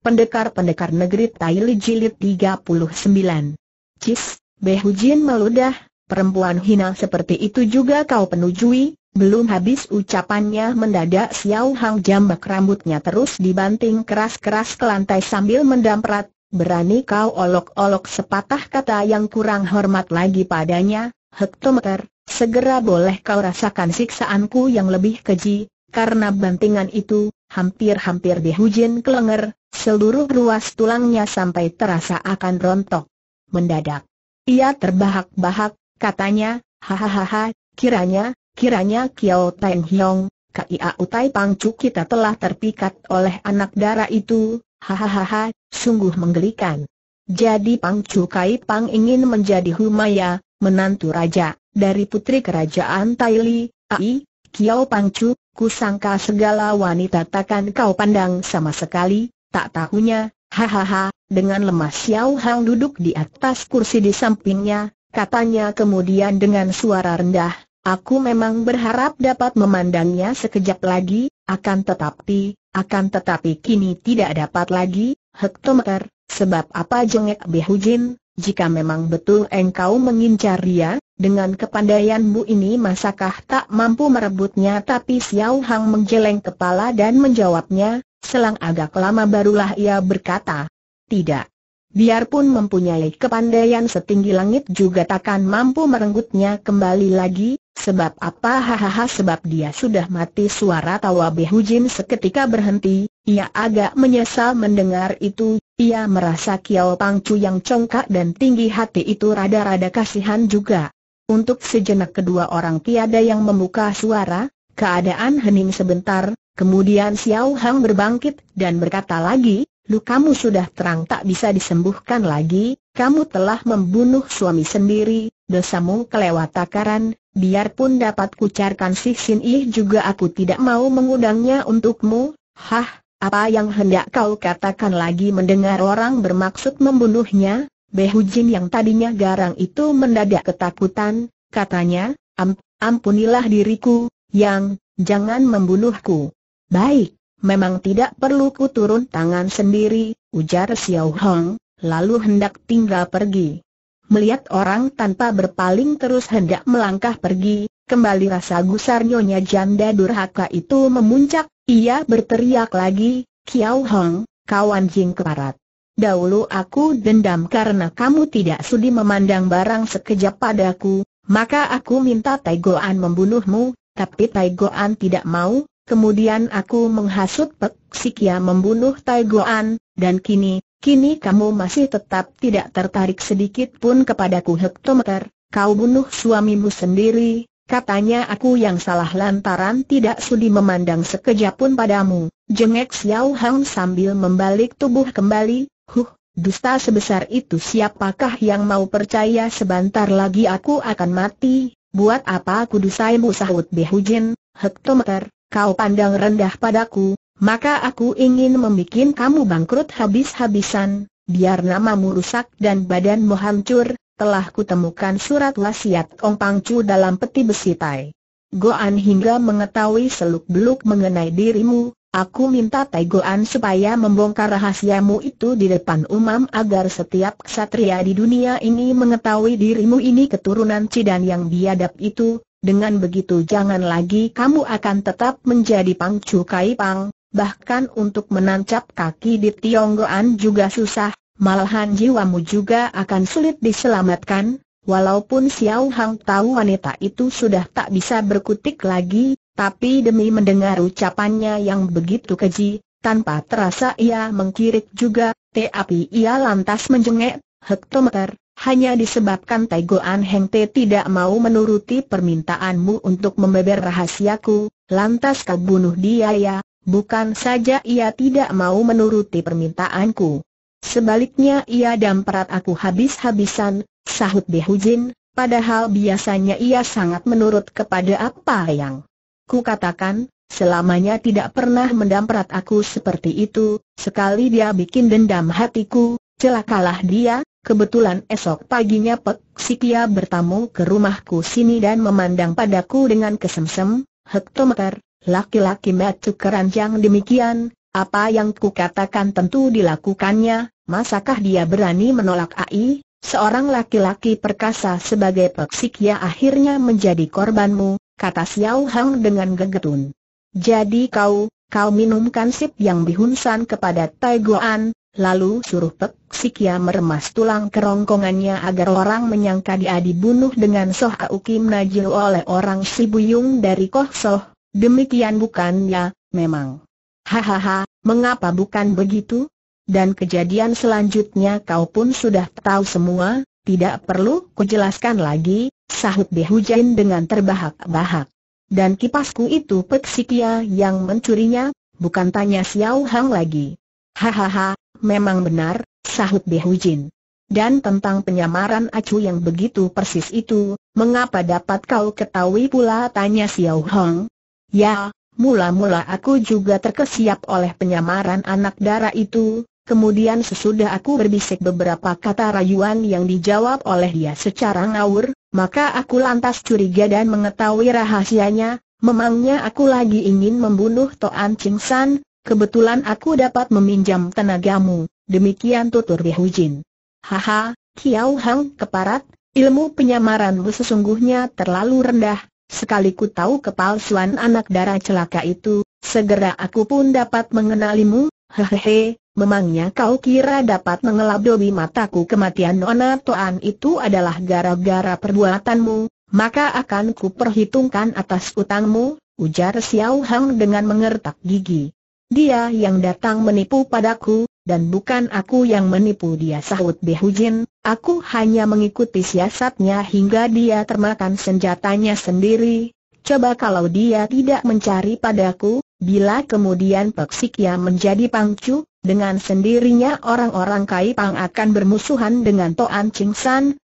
Pendekar-pendekar negeri Taili Jilid 39 Cis, Behujin meludah, perempuan hina seperti itu juga kau penujui, belum habis ucapannya mendadak Xiao Hang jambak rambutnya terus dibanting keras-keras ke lantai sambil mendamprat, berani kau olok-olok sepatah kata yang kurang hormat lagi padanya, hektometer, segera boleh kau rasakan siksaanku yang lebih keji, karena bantingan itu, hampir-hampir dihujin kelenger, seluruh ruas tulangnya sampai terasa akan rontok. Mendadak. Ia terbahak-bahak, katanya, hahaha, kiranya, kiranya Kiao Teng Hiong, Kia Utai Pangcu kita telah terpikat oleh anak darah itu, hahaha, sungguh menggelikan. Jadi Pangcu Kai Pang ingin menjadi Humaya, menantu raja, dari putri kerajaan Taili, Ai, Kiao Pangcu, Kusangka segala wanita takkan kau pandang sama sekali, tak tahunya, hahaha, dengan lemah Xiao Hang duduk di atas kursi di sampingnya, katanya kemudian dengan suara rendah, aku memang berharap dapat memandangnya sekejap lagi, akan tetapi, akan tetapi kini tidak dapat lagi, hektometer, sebab apa jengek Behujin, jika memang betul engkau mengincar dia, dengan kepandaianmu ini masakah tak mampu merebutnya tapi Xiao Hang menjeleng kepala dan menjawabnya, selang agak lama barulah ia berkata, tidak. Biarpun mempunyai kepandaian setinggi langit juga takkan mampu merenggutnya kembali lagi, sebab apa hahaha sebab dia sudah mati suara tawa Behujin seketika berhenti, ia agak menyesal mendengar itu, ia merasa Kiao Pangcu yang congkak dan tinggi hati itu rada-rada kasihan juga. Untuk sejenak kedua orang tiada yang membuka suara, keadaan hening sebentar, kemudian Xiao Hang berbangkit dan berkata lagi, "Lu kamu sudah terang tak bisa disembuhkan lagi, kamu telah membunuh suami sendiri, dosamu kelewat takaran, biarpun dapat kucarkan si Xin Yi juga aku tidak mau mengundangnya untukmu, hah, apa yang hendak kau katakan lagi mendengar orang bermaksud membunuhnya, Behujin yang tadinya garang itu mendadak ketakutan, katanya, Am, ampunilah diriku, yang, jangan membunuhku. Baik, memang tidak perlu ku turun tangan sendiri, ujar Xiao Hong, lalu hendak tinggal pergi. Melihat orang tanpa berpaling terus hendak melangkah pergi, kembali rasa gusar nyonya janda durhaka itu memuncak, ia berteriak lagi, Xiao Hong, kawan Jing Keparat dahulu aku dendam karena kamu tidak sudi memandang barang sekejap padaku, maka aku minta Taigoan membunuhmu, tapi Taigoan tidak mau, kemudian aku menghasut Pek Sikia membunuh Taigoan, dan kini, kini kamu masih tetap tidak tertarik sedikit pun kepadaku hektometer, kau bunuh suamimu sendiri, Katanya aku yang salah lantaran tidak sudi memandang sekejap pun padamu. Jengek Xiao Hang sambil membalik tubuh kembali, Huh, dusta sebesar itu siapakah yang mau percaya sebentar lagi aku akan mati, buat apa aku dusaimu sahut Behujin, hektometer, kau pandang rendah padaku, maka aku ingin membuat kamu bangkrut habis-habisan, biar namamu rusak dan badanmu hancur, telah kutemukan surat wasiat Ong Pangcu dalam peti besi tai. Goan hingga mengetahui seluk-beluk mengenai dirimu, Aku minta Taigoan supaya membongkar rahasiamu itu di depan umam agar setiap ksatria di dunia ini mengetahui dirimu ini keturunan Cidan yang biadab itu, dengan begitu jangan lagi kamu akan tetap menjadi pangcu kaipang, bahkan untuk menancap kaki di Tionggoan juga susah, malahan jiwamu juga akan sulit diselamatkan, walaupun Xiao Hang tahu wanita itu sudah tak bisa berkutik lagi, tapi demi mendengar ucapannya yang begitu keji, tanpa terasa ia mengkirik juga, tapi ia lantas menjengek, hektometer, hanya disebabkan Taigoan Heng Te tidak mau menuruti permintaanmu untuk membeber rahasiaku, lantas kau bunuh dia ya, bukan saja ia tidak mau menuruti permintaanku. Sebaliknya ia damperat aku habis-habisan, sahut Behujin, padahal biasanya ia sangat menurut kepada apa yang Ku katakan, selamanya tidak pernah mendamprat aku seperti itu, sekali dia bikin dendam hatiku, celakalah dia, kebetulan esok paginya Pek Sikia bertamu ke rumahku sini dan memandang padaku dengan kesemsem, hektometer, laki-laki metu keranjang demikian, apa yang ku katakan tentu dilakukannya, masakah dia berani menolak AI? Seorang laki-laki perkasa sebagai peksikia akhirnya menjadi korbanmu, kata Xiao Hang dengan gegetun. Jadi kau, kau minumkan sip yang dihunsan kepada Tai Guan, lalu suruh Pek Sikia meremas tulang kerongkongannya agar orang menyangka dia dibunuh dengan Soh Kim Najil oleh orang Sibuyung dari Koh Soh, demikian bukannya, memang. Hahaha, mengapa bukan begitu? Dan kejadian selanjutnya kau pun sudah tahu semua, tidak perlu jelaskan lagi, sahut Behujain dengan terbahak-bahak. Dan kipasku itu Peksikia yang mencurinya, bukan tanya Xiao Hang lagi. Hahaha, memang benar, sahut Behujin. Dan tentang penyamaran acu yang begitu persis itu, mengapa dapat kau ketahui pula tanya Xiao Hang? Ya, mula-mula aku juga terkesiap oleh penyamaran anak darah itu, Kemudian sesudah aku berbisik beberapa kata rayuan yang dijawab oleh dia secara ngawur, maka aku lantas curiga dan mengetahui rahasianya, memangnya aku lagi ingin membunuh Toan Ching San, kebetulan aku dapat meminjam tenagamu, demikian tutur Jin. Haha, Kiao Hang keparat, ilmu penyamaranmu sesungguhnya terlalu rendah, sekali ku tahu kepalsuan anak darah celaka itu, segera aku pun dapat mengenalimu, hehehe, Memangnya kau kira dapat mengelabui mataku kematian Nona Toan itu adalah gara-gara perbuatanmu, maka akan perhitungkan atas utangmu, ujar Xiao Hang dengan mengertak gigi. Dia yang datang menipu padaku, dan bukan aku yang menipu dia sahut Behujin, aku hanya mengikuti siasatnya hingga dia termakan senjatanya sendiri. Coba kalau dia tidak mencari padaku, bila kemudian Peksikya menjadi pangcu, dengan sendirinya orang-orang Kaipang akan bermusuhan dengan Toan Ching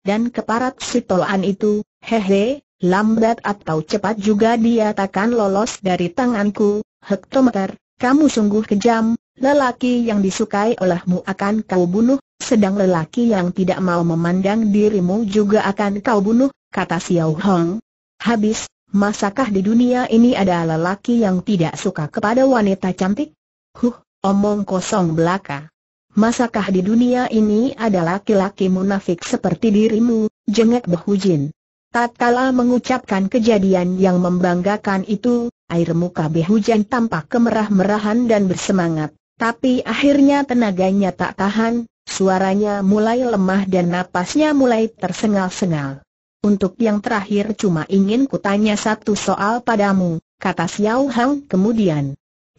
dan keparat si Toan itu, hehe, lambat atau cepat juga dia takkan lolos dari tanganku, hektometer, kamu sungguh kejam, lelaki yang disukai olehmu akan kau bunuh, sedang lelaki yang tidak mau memandang dirimu juga akan kau bunuh, kata Xiao Hong. Habis, masakah di dunia ini ada lelaki yang tidak suka kepada wanita cantik? Huh, Omong kosong belaka. Masakah di dunia ini ada laki-laki munafik seperti dirimu, jengek Behujin? Tatkala mengucapkan kejadian yang membanggakan itu, air muka Behujan tampak kemerah-merahan dan bersemangat, tapi akhirnya tenaganya tak tahan, suaranya mulai lemah dan napasnya mulai tersengal-sengal. Untuk yang terakhir cuma ingin kutanya satu soal padamu, kata Xiao Hang kemudian.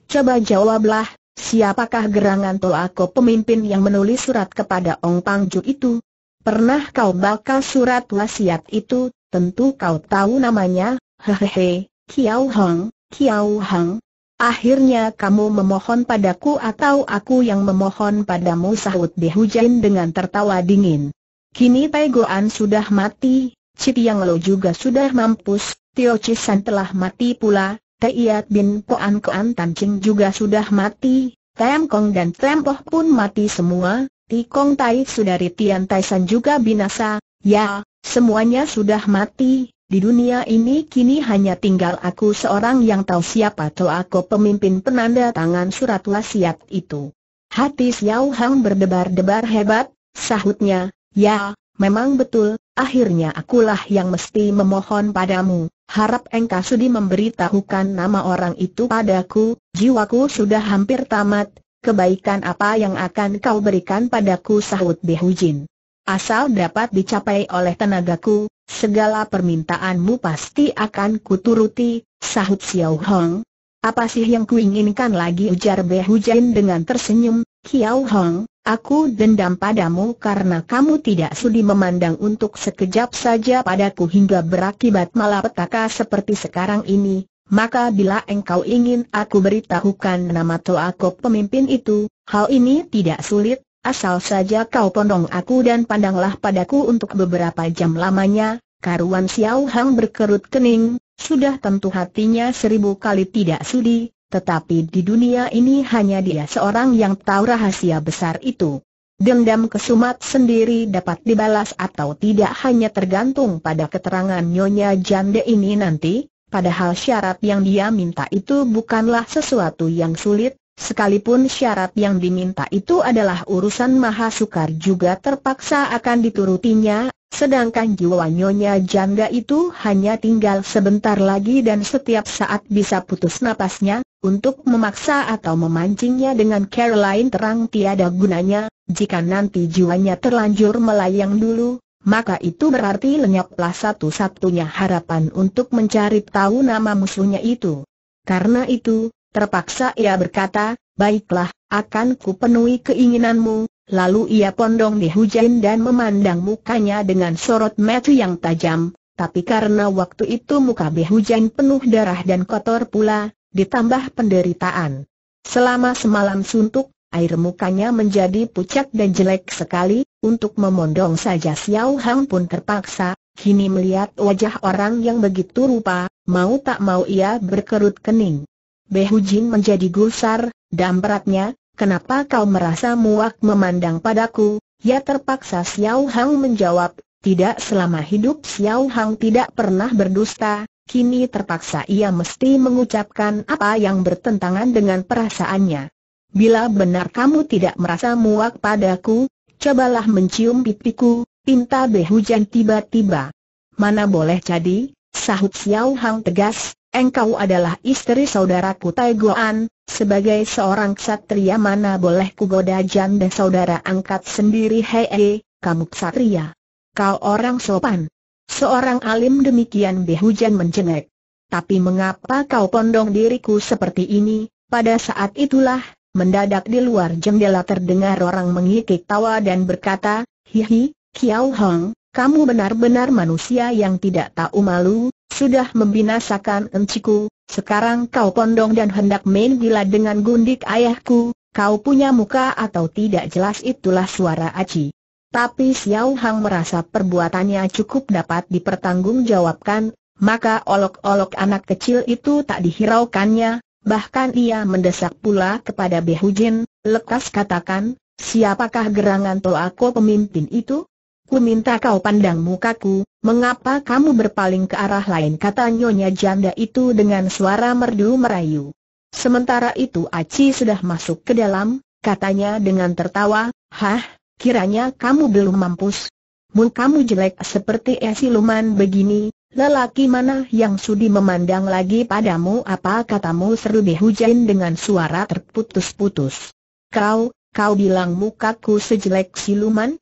Coba jawablah, Siapakah gerangan Toako pemimpin yang menulis surat kepada Ong Pangju itu? Pernah kau baca surat wasiat itu, tentu kau tahu namanya, hehehe, Kiao Hong, Kiao Hang. Akhirnya kamu memohon padaku atau aku yang memohon padamu sahut hujan dengan tertawa dingin. Kini Tai Goan sudah mati, Cip Yang Lo juga sudah mampus, Tio Chisan telah mati pula, Teiat bin Koan Koan Tan Ching juga sudah mati, Tem Kong dan Poh pun mati semua, Kong Tai Sudari Tian Tai San juga binasa, ya, semuanya sudah mati, di dunia ini kini hanya tinggal aku seorang yang tahu siapa aku pemimpin penanda tangan surat wasiat itu. Hati Xiao Hang berdebar-debar hebat, sahutnya, ya, memang betul, akhirnya akulah yang mesti memohon padamu, harap engkau sudi memberitahukan nama orang itu padaku, jiwaku sudah hampir tamat, kebaikan apa yang akan kau berikan padaku sahut Behujin. Asal dapat dicapai oleh tenagaku, segala permintaanmu pasti akan kuturuti, sahut Xiao Hong. Apa sih yang kuinginkan lagi ujar Behujin dengan tersenyum, Xiao Hong, Aku dendam padamu karena kamu tidak sudi memandang untuk sekejap saja padaku hingga berakibat malapetaka seperti sekarang ini. Maka bila engkau ingin aku beritahukan nama Toako pemimpin itu, hal ini tidak sulit, asal saja kau pondong aku dan pandanglah padaku untuk beberapa jam lamanya. Karuan Xiao Hang berkerut kening, sudah tentu hatinya seribu kali tidak sudi, tetapi di dunia ini hanya dia seorang yang tahu rahasia besar itu. Dendam kesumat sendiri dapat dibalas atau tidak hanya tergantung pada keterangan Nyonya Jande ini nanti, padahal syarat yang dia minta itu bukanlah sesuatu yang sulit, Sekalipun syarat yang diminta itu adalah urusan maha sukar juga terpaksa akan diturutinya, sedangkan jiwa nyonya janda itu hanya tinggal sebentar lagi dan setiap saat bisa putus napasnya, untuk memaksa atau memancingnya dengan Caroline terang tiada gunanya, jika nanti jiwanya terlanjur melayang dulu, maka itu berarti lenyaplah satu-satunya harapan untuk mencari tahu nama musuhnya itu. Karena itu, Terpaksa ia berkata, baiklah, akan kupenuhi keinginanmu, lalu ia pondong di hujan dan memandang mukanya dengan sorot mata yang tajam, tapi karena waktu itu muka Behujan penuh darah dan kotor pula, ditambah penderitaan. Selama semalam suntuk, air mukanya menjadi pucat dan jelek sekali, untuk memondong saja Xiao Hang pun terpaksa, kini melihat wajah orang yang begitu rupa, mau tak mau ia berkerut kening. Behujin menjadi gusar, dan beratnya, kenapa kau merasa muak memandang padaku? Ya terpaksa Xiao Hang menjawab, tidak selama hidup Xiao Hang tidak pernah berdusta, kini terpaksa ia mesti mengucapkan apa yang bertentangan dengan perasaannya. Bila benar kamu tidak merasa muak padaku, cobalah mencium pipiku, pinta Behujan tiba-tiba. Mana boleh jadi, Sahut Xiao Hang tegas, engkau adalah istri saudaraku Tai Guan. sebagai seorang ksatria mana boleh kugoda janda saudara angkat sendiri hei, eh, kamu ksatria. Kau orang sopan. Seorang alim demikian dihujan mencengek. Tapi mengapa kau pondong diriku seperti ini? Pada saat itulah, mendadak di luar jendela terdengar orang mengikik tawa dan berkata, Hihi, Kiao Hong, kamu benar-benar manusia yang tidak tahu malu, sudah membinasakan enciku, sekarang kau pondong dan hendak main gila dengan gundik ayahku, kau punya muka atau tidak jelas itulah suara Aci. Tapi Xiao Hang merasa perbuatannya cukup dapat dipertanggungjawabkan, maka olok-olok anak kecil itu tak dihiraukannya, bahkan ia mendesak pula kepada Behujin, lekas katakan, siapakah gerangan Toako pemimpin itu? Ku minta kau pandang mukaku, mengapa kamu berpaling ke arah lain kata nyonya janda itu dengan suara merdu merayu. Sementara itu Aci sudah masuk ke dalam, katanya dengan tertawa, Hah, kiranya kamu belum mampus. Mun kamu jelek seperti es siluman begini, lelaki mana yang sudi memandang lagi padamu apa katamu seru dihujain dengan suara terputus-putus. Kau, kau bilang mukaku sejelek siluman?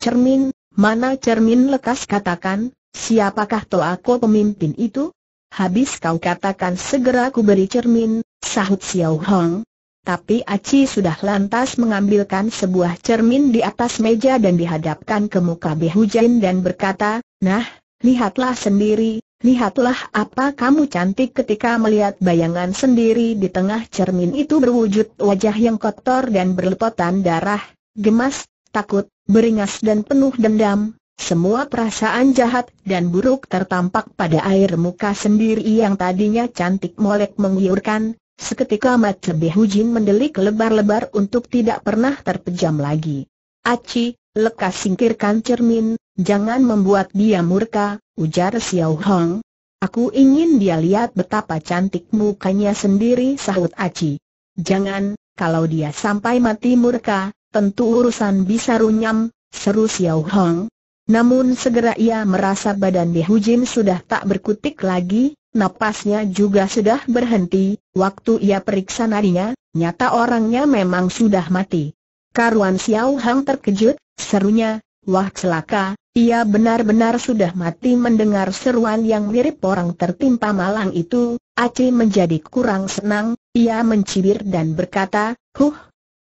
Cermin, Mana cermin lekas katakan, siapakah Toako pemimpin itu? Habis kau katakan segera ku beri cermin, sahut Xiao Hong. Tapi Aci sudah lantas mengambilkan sebuah cermin di atas meja dan dihadapkan ke muka Behujen dan berkata, Nah, lihatlah sendiri, lihatlah apa kamu cantik ketika melihat bayangan sendiri di tengah cermin itu berwujud wajah yang kotor dan berlepotan darah, gemas, takut, beringas dan penuh dendam, semua perasaan jahat dan buruk tertampak pada air muka sendiri yang tadinya cantik molek menggiurkan, seketika Mat lebih Hujin mendelik lebar-lebar untuk tidak pernah terpejam lagi. Aci, lekas singkirkan cermin, jangan membuat dia murka, ujar Xiao Hong. Aku ingin dia lihat betapa cantik mukanya sendiri sahut Aci. Jangan, kalau dia sampai mati murka, tentu urusan bisa runyam, seru Xiao Hong. Namun segera ia merasa badan Di Hujin sudah tak berkutik lagi, napasnya juga sudah berhenti, waktu ia periksa nadinya, nyata orangnya memang sudah mati. Karuan Xiao Hang terkejut, serunya, wah celaka, ia benar-benar sudah mati mendengar seruan yang mirip orang tertimpa malang itu, Aceh menjadi kurang senang, ia mencibir dan berkata, Huh,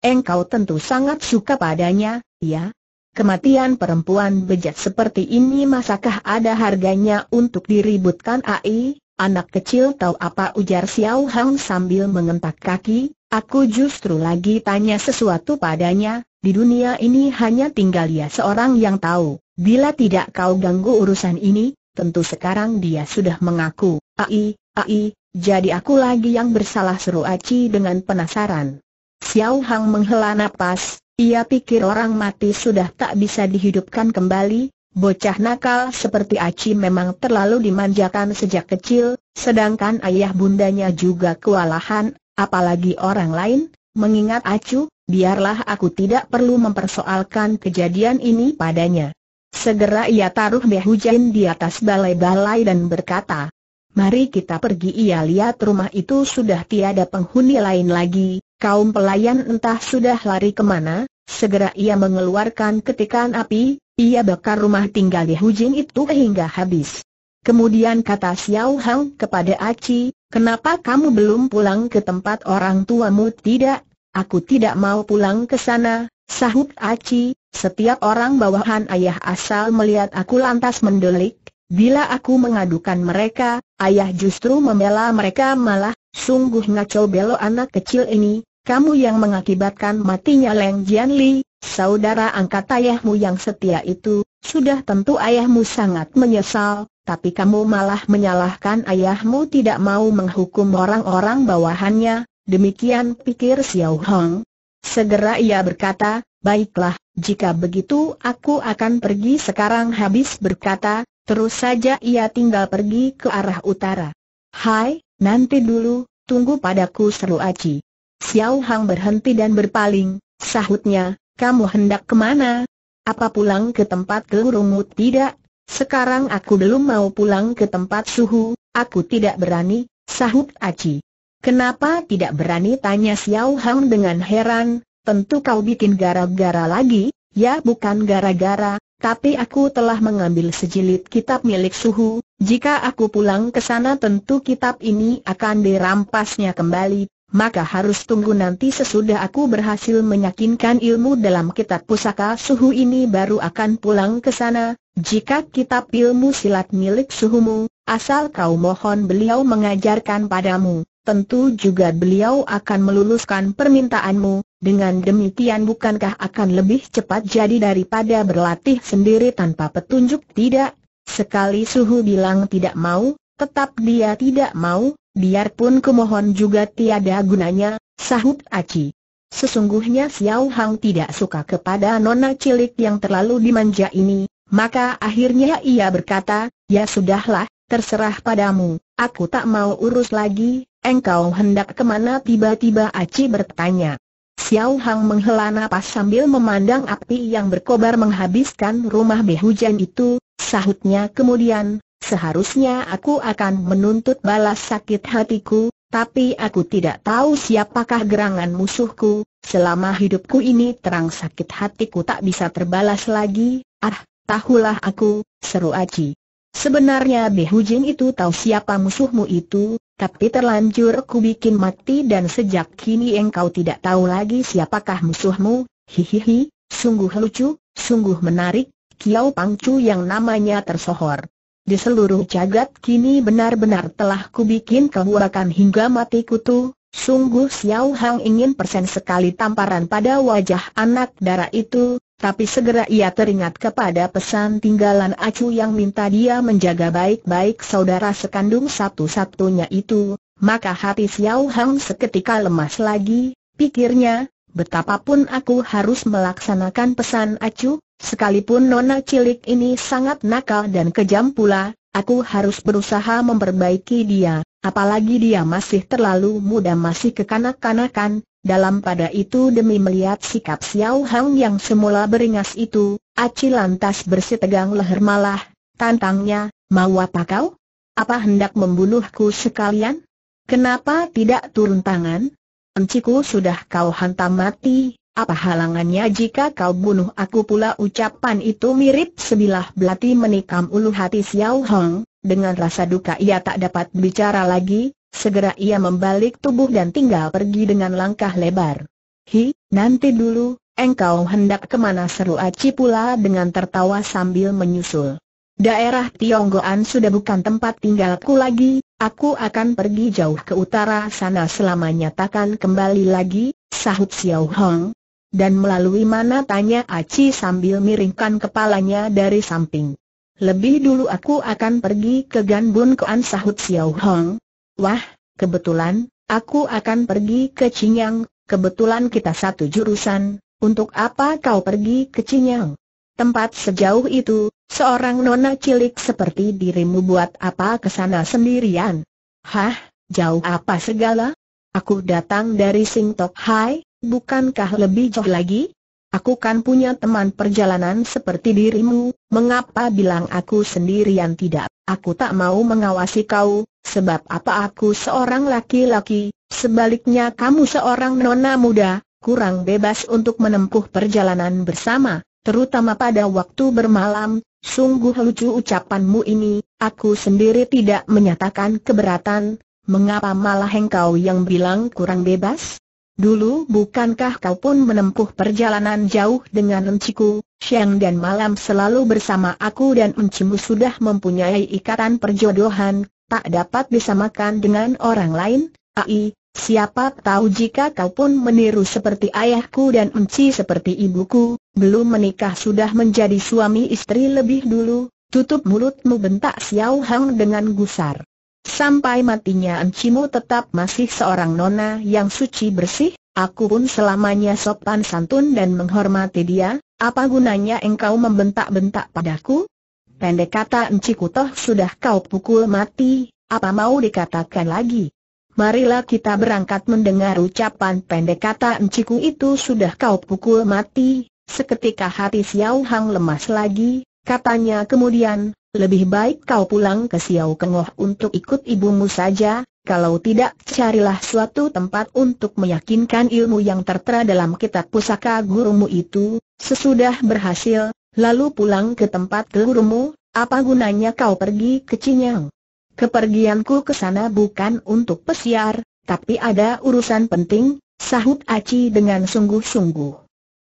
Engkau tentu sangat suka padanya, ya? Kematian perempuan bejat seperti ini masakah ada harganya untuk diributkan AI? Anak kecil tahu apa ujar Xiao Hang sambil mengentak kaki, aku justru lagi tanya sesuatu padanya, di dunia ini hanya tinggal dia seorang yang tahu, bila tidak kau ganggu urusan ini, tentu sekarang dia sudah mengaku, ai, ai, jadi aku lagi yang bersalah seru Aci dengan penasaran. Xiao Hang menghela nafas. ia pikir orang mati sudah tak bisa dihidupkan kembali, bocah nakal seperti Aci memang terlalu dimanjakan sejak kecil, sedangkan ayah bundanya juga kewalahan, apalagi orang lain, mengingat Acu, biarlah aku tidak perlu mempersoalkan kejadian ini padanya. Segera ia taruh Behujan di atas balai-balai dan berkata, Mari kita pergi ia lihat rumah itu sudah tiada penghuni lain lagi, kaum pelayan entah sudah lari kemana, segera ia mengeluarkan ketikan api, ia bakar rumah tinggal di Hujing itu hingga habis. Kemudian kata Xiao Hang kepada Aci, kenapa kamu belum pulang ke tempat orang tuamu tidak? Aku tidak mau pulang ke sana, sahut Aci, setiap orang bawahan ayah asal melihat aku lantas mendelik, Bila aku mengadukan mereka, ayah justru membela mereka malah, sungguh ngaco belo anak kecil ini, kamu yang mengakibatkan matinya Leng Jianli, saudara angkat ayahmu yang setia itu, sudah tentu ayahmu sangat menyesal, tapi kamu malah menyalahkan ayahmu tidak mau menghukum orang-orang bawahannya, demikian pikir Xiao Hong. Segera ia berkata, baiklah, jika begitu aku akan pergi sekarang habis berkata, terus saja ia tinggal pergi ke arah utara. Hai, nanti dulu, tunggu padaku seru Aci. Xiao Hang berhenti dan berpaling, sahutnya, kamu hendak kemana? Apa pulang ke tempat kelurungut tidak? Sekarang aku belum mau pulang ke tempat suhu, aku tidak berani, sahut Aci. Kenapa tidak berani tanya Xiao Hang dengan heran, tentu kau bikin gara-gara lagi, ya bukan gara-gara, tapi aku telah mengambil sejilid kitab milik Suhu, jika aku pulang ke sana tentu kitab ini akan dirampasnya kembali, maka harus tunggu nanti sesudah aku berhasil meyakinkan ilmu dalam kitab pusaka suhu ini baru akan pulang ke sana, jika kitab ilmu silat milik suhumu, asal kau mohon beliau mengajarkan padamu, tentu juga beliau akan meluluskan permintaanmu, dengan demikian bukankah akan lebih cepat jadi daripada berlatih sendiri tanpa petunjuk tidak? Sekali suhu bilang tidak mau, tetap dia tidak mau, Biarpun kumohon juga tiada gunanya, sahut Aci. Sesungguhnya Xiao Hang tidak suka kepada nona cilik yang terlalu dimanja ini, maka akhirnya ia berkata, ya sudahlah, terserah padamu, aku tak mau urus lagi, engkau hendak kemana tiba-tiba Aci bertanya. Xiao Hang menghela napas sambil memandang api yang berkobar menghabiskan rumah Behujan itu, sahutnya kemudian, Seharusnya aku akan menuntut balas sakit hatiku, tapi aku tidak tahu siapakah gerangan musuhku, selama hidupku ini terang sakit hatiku tak bisa terbalas lagi, ah, tahulah aku, seru Aji. Sebenarnya Behujin itu tahu siapa musuhmu itu, tapi terlanjur ku bikin mati dan sejak kini engkau tidak tahu lagi siapakah musuhmu, hihihi, sungguh lucu, sungguh menarik, Kiau Pangcu yang namanya tersohor. Di seluruh jagat kini benar-benar telah kubikin kebuakan hingga mati kutu, sungguh Xiao Hang ingin persen sekali tamparan pada wajah anak darah itu, tapi segera ia teringat kepada pesan tinggalan Acu yang minta dia menjaga baik-baik saudara sekandung satu-satunya itu, maka hati Xiao Hang seketika lemas lagi, pikirnya, betapapun aku harus melaksanakan pesan Acu, Sekalipun nona cilik ini sangat nakal dan kejam pula, aku harus berusaha memperbaiki dia, apalagi dia masih terlalu muda masih kekanak-kanakan, dalam pada itu demi melihat sikap Xiao Hang yang semula beringas itu, Aci lantas bersitegang leher malah, tantangnya, mau apa kau? Apa hendak membunuhku sekalian? Kenapa tidak turun tangan? Enciku sudah kau hantam mati, apa halangannya jika kau bunuh aku pula ucapan itu mirip sebilah belati menikam ulu hati Xiao Hong, dengan rasa duka ia tak dapat bicara lagi, segera ia membalik tubuh dan tinggal pergi dengan langkah lebar. Hi, nanti dulu, engkau hendak kemana seru Aci pula dengan tertawa sambil menyusul. Daerah Tionggoan sudah bukan tempat tinggalku lagi, aku akan pergi jauh ke utara sana selamanya takkan kembali lagi, sahut Xiao Hong, dan melalui mana tanya Aci sambil miringkan kepalanya dari samping. Lebih dulu aku akan pergi ke Ganbun Koan sahut Xiao Hong. Wah, kebetulan, aku akan pergi ke Cingyang, kebetulan kita satu jurusan, untuk apa kau pergi ke Cingyang? Tempat sejauh itu, seorang nona cilik seperti dirimu buat apa ke sana sendirian? Hah, jauh apa segala? Aku datang dari Sing Tok Hai, bukankah lebih jauh lagi? Aku kan punya teman perjalanan seperti dirimu, mengapa bilang aku sendirian tidak? Aku tak mau mengawasi kau, sebab apa aku seorang laki-laki, sebaliknya kamu seorang nona muda, kurang bebas untuk menempuh perjalanan bersama, terutama pada waktu bermalam, sungguh lucu ucapanmu ini, aku sendiri tidak menyatakan keberatan, mengapa malah engkau yang bilang kurang bebas? Dulu bukankah kau pun menempuh perjalanan jauh dengan enciku? Siang dan malam selalu bersama aku dan encimu sudah mempunyai ikatan perjodohan, tak dapat disamakan dengan orang lain. Ai, siapa tahu jika kau pun meniru seperti ayahku dan enci seperti ibuku, belum menikah sudah menjadi suami istri lebih dulu. Tutup mulutmu bentak Xiao Hang dengan gusar. Sampai matinya Encimu tetap masih seorang nona yang suci bersih, aku pun selamanya sopan santun dan menghormati dia, apa gunanya engkau membentak-bentak padaku? Pendek kata Enciku toh sudah kau pukul mati, apa mau dikatakan lagi? Marilah kita berangkat mendengar ucapan pendek kata enciku itu sudah kau pukul mati, seketika hati Xiao Hang lemas lagi, Katanya kemudian, lebih baik kau pulang ke Xiao Kengoh untuk ikut ibumu saja, kalau tidak carilah suatu tempat untuk meyakinkan ilmu yang tertera dalam kitab pusaka gurumu itu, sesudah berhasil, lalu pulang ke tempat gurumu, apa gunanya kau pergi ke Cinyang? Kepergianku ke sana bukan untuk pesiar, tapi ada urusan penting, sahut Aci dengan sungguh-sungguh.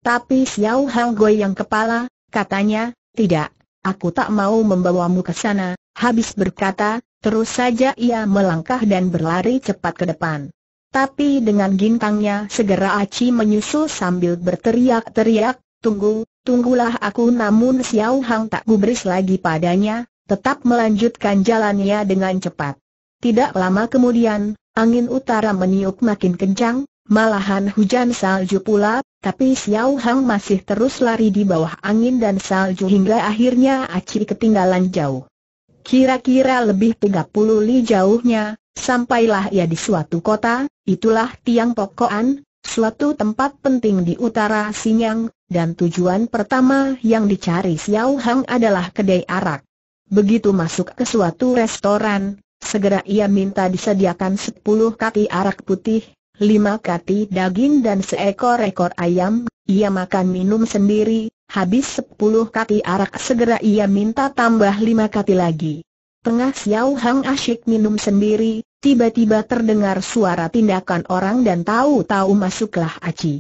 Tapi Xiao Hao Goi yang kepala, katanya, tidak, aku tak mau membawamu ke sana, habis berkata, terus saja ia melangkah dan berlari cepat ke depan. Tapi dengan gintangnya segera Aci menyusul sambil berteriak-teriak, tunggu, tunggulah aku namun Xiao Hang tak gubris lagi padanya, tetap melanjutkan jalannya dengan cepat. Tidak lama kemudian, angin utara meniup makin kencang, Malahan hujan salju pula, tapi Xiao Hang masih terus lari di bawah angin dan salju hingga akhirnya Aci ketinggalan jauh. Kira-kira lebih 30 li jauhnya, sampailah ia di suatu kota, itulah Tiang Pokokan, suatu tempat penting di utara Sinyang, dan tujuan pertama yang dicari Xiao Hang adalah kedai arak. Begitu masuk ke suatu restoran, segera ia minta disediakan 10 kaki arak putih, lima kati daging dan seekor ekor ayam, ia makan minum sendiri, habis sepuluh kati arak segera ia minta tambah lima kati lagi. Tengah Xiao Hang asyik minum sendiri, tiba-tiba terdengar suara tindakan orang dan tahu-tahu masuklah Aci.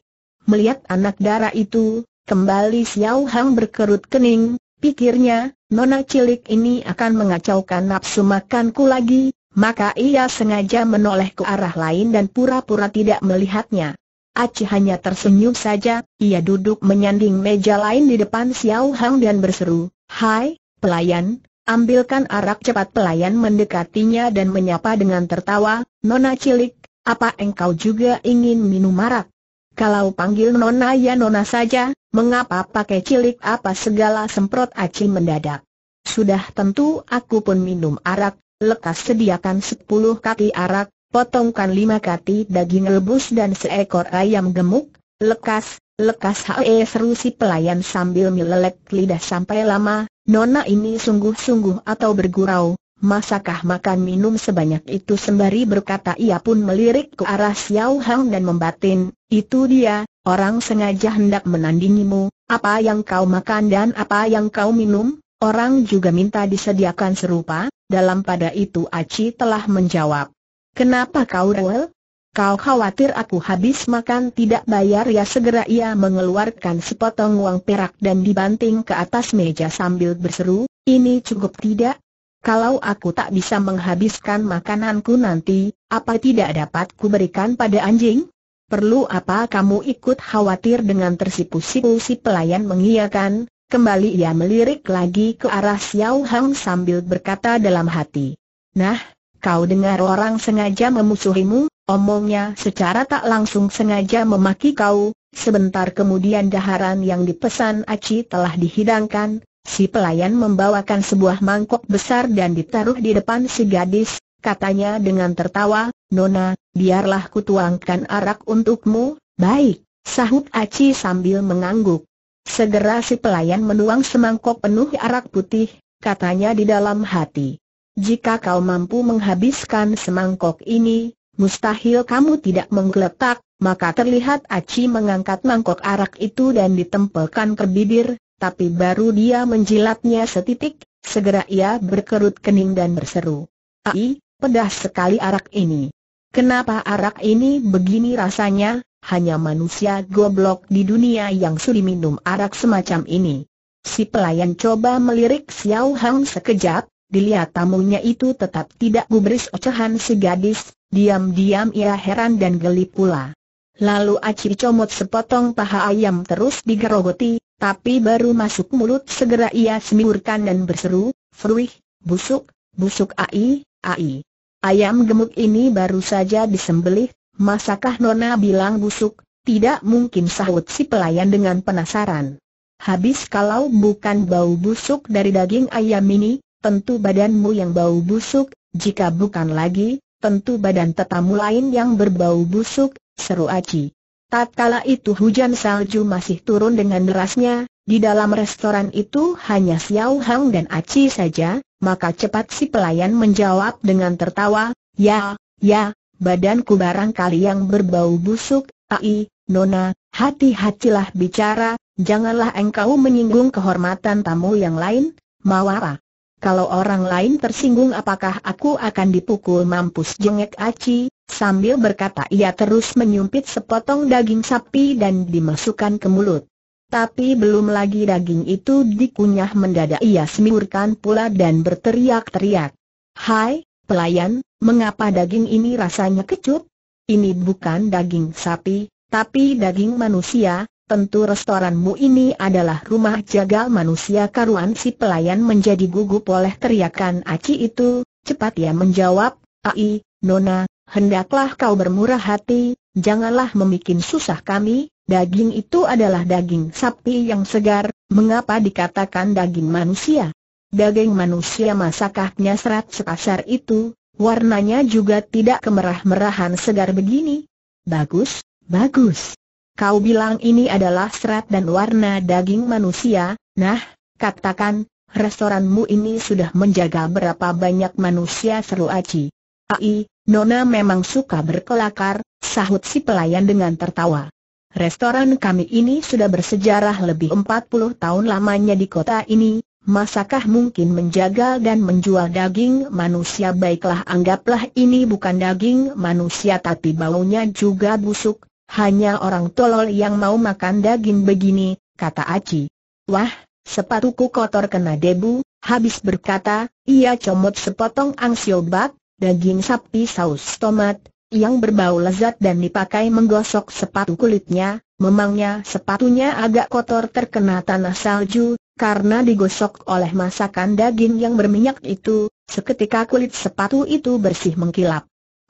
Melihat anak dara itu, kembali Xiao Hang berkerut kening, pikirnya, nona cilik ini akan mengacaukan nafsu makanku lagi, maka ia sengaja menoleh ke arah lain dan pura-pura tidak melihatnya. Aci hanya tersenyum saja, ia duduk menyanding meja lain di depan Xiao Hang dan berseru, Hai, pelayan, ambilkan arak cepat pelayan mendekatinya dan menyapa dengan tertawa, Nona cilik, apa engkau juga ingin minum arak? Kalau panggil Nona ya Nona saja, mengapa pakai cilik apa segala semprot Aci mendadak? Sudah tentu aku pun minum arak, lekas sediakan 10 kati arak, potongkan 5 kati daging rebus dan seekor ayam gemuk, lekas, lekas hae seru si pelayan sambil melelek lidah sampai lama, nona ini sungguh-sungguh atau bergurau, Masakah makan minum sebanyak itu sembari berkata ia pun melirik ke arah Xiao Hang dan membatin, itu dia, orang sengaja hendak menandingimu, apa yang kau makan dan apa yang kau minum, orang juga minta disediakan serupa, dalam pada itu Aci telah menjawab. Kenapa kau rewel? Kau khawatir aku habis makan tidak bayar ya segera ia mengeluarkan sepotong uang perak dan dibanting ke atas meja sambil berseru, ini cukup tidak? Kalau aku tak bisa menghabiskan makananku nanti, apa tidak dapat kuberikan pada anjing? Perlu apa kamu ikut khawatir dengan tersipu-sipu si pelayan mengiyakan, Kembali ia melirik lagi ke arah Xiao Hang sambil berkata dalam hati. Nah, kau dengar orang sengaja memusuhimu, omongnya secara tak langsung sengaja memaki kau, sebentar kemudian daharan yang dipesan Aci telah dihidangkan, si pelayan membawakan sebuah mangkok besar dan ditaruh di depan si gadis, katanya dengan tertawa, Nona, biarlah kutuangkan arak untukmu, baik, sahut Aci sambil mengangguk. Segera si pelayan menuang semangkok penuh arak putih, katanya di dalam hati. Jika kau mampu menghabiskan semangkok ini, mustahil kamu tidak menggeletak, maka terlihat Aci mengangkat mangkok arak itu dan ditempelkan ke bibir, tapi baru dia menjilatnya setitik, segera ia berkerut kening dan berseru. Ai, pedas sekali arak ini. Kenapa arak ini begini rasanya? hanya manusia goblok di dunia yang sulit minum arak semacam ini. Si pelayan coba melirik Xiao Hang sekejap, dilihat tamunya itu tetap tidak gubris ocehan si gadis, diam-diam ia heran dan geli pula. Lalu Aci comot sepotong paha ayam terus digerogoti, tapi baru masuk mulut segera ia semiurkan dan berseru, Fruih, busuk, busuk ai, ai. Ayam gemuk ini baru saja disembelih Masakah Nona bilang busuk? Tidak mungkin sahut si pelayan dengan penasaran. Habis kalau bukan bau busuk dari daging ayam ini, tentu badanmu yang bau busuk, jika bukan lagi, tentu badan tetamu lain yang berbau busuk, seru Aci. Tatkala itu hujan salju masih turun dengan derasnya, di dalam restoran itu hanya Xiao Hang dan Aci saja, maka cepat si pelayan menjawab dengan tertawa, Ya, ya, badanku barangkali yang berbau busuk, ai, nona, hati-hatilah bicara, janganlah engkau menyinggung kehormatan tamu yang lain, Mawara. Kalau orang lain tersinggung apakah aku akan dipukul mampus jengek Aci, sambil berkata ia terus menyumpit sepotong daging sapi dan dimasukkan ke mulut. Tapi belum lagi daging itu dikunyah mendadak ia semburkan pula dan berteriak-teriak. Hai, Pelayan, mengapa daging ini rasanya kecut? Ini bukan daging sapi, tapi daging manusia, tentu restoranmu ini adalah rumah jagal manusia karuan si pelayan menjadi gugup oleh teriakan Aci itu, cepat ia menjawab, Ai, Nona, hendaklah kau bermurah hati, janganlah membuat susah kami, daging itu adalah daging sapi yang segar, mengapa dikatakan daging manusia? Daging manusia masakahnya serat sepasar itu, warnanya juga tidak kemerah-merahan segar begini. Bagus, bagus. Kau bilang ini adalah serat dan warna daging manusia, nah, katakan, restoranmu ini sudah menjaga berapa banyak manusia seru Aci. Ai, Nona memang suka berkelakar, sahut si pelayan dengan tertawa. Restoran kami ini sudah bersejarah lebih 40 tahun lamanya di kota ini, Masakah mungkin menjaga dan menjual daging manusia baiklah anggaplah ini bukan daging manusia tapi baunya juga busuk, hanya orang tolol yang mau makan daging begini, kata Aci. Wah, sepatuku kotor kena debu, habis berkata, ia comot sepotong angsiobat, daging sapi saus tomat, yang berbau lezat dan dipakai menggosok sepatu kulitnya, memangnya sepatunya agak kotor terkena tanah salju, karena digosok oleh masakan daging yang berminyak itu, seketika kulit sepatu itu bersih mengkilap.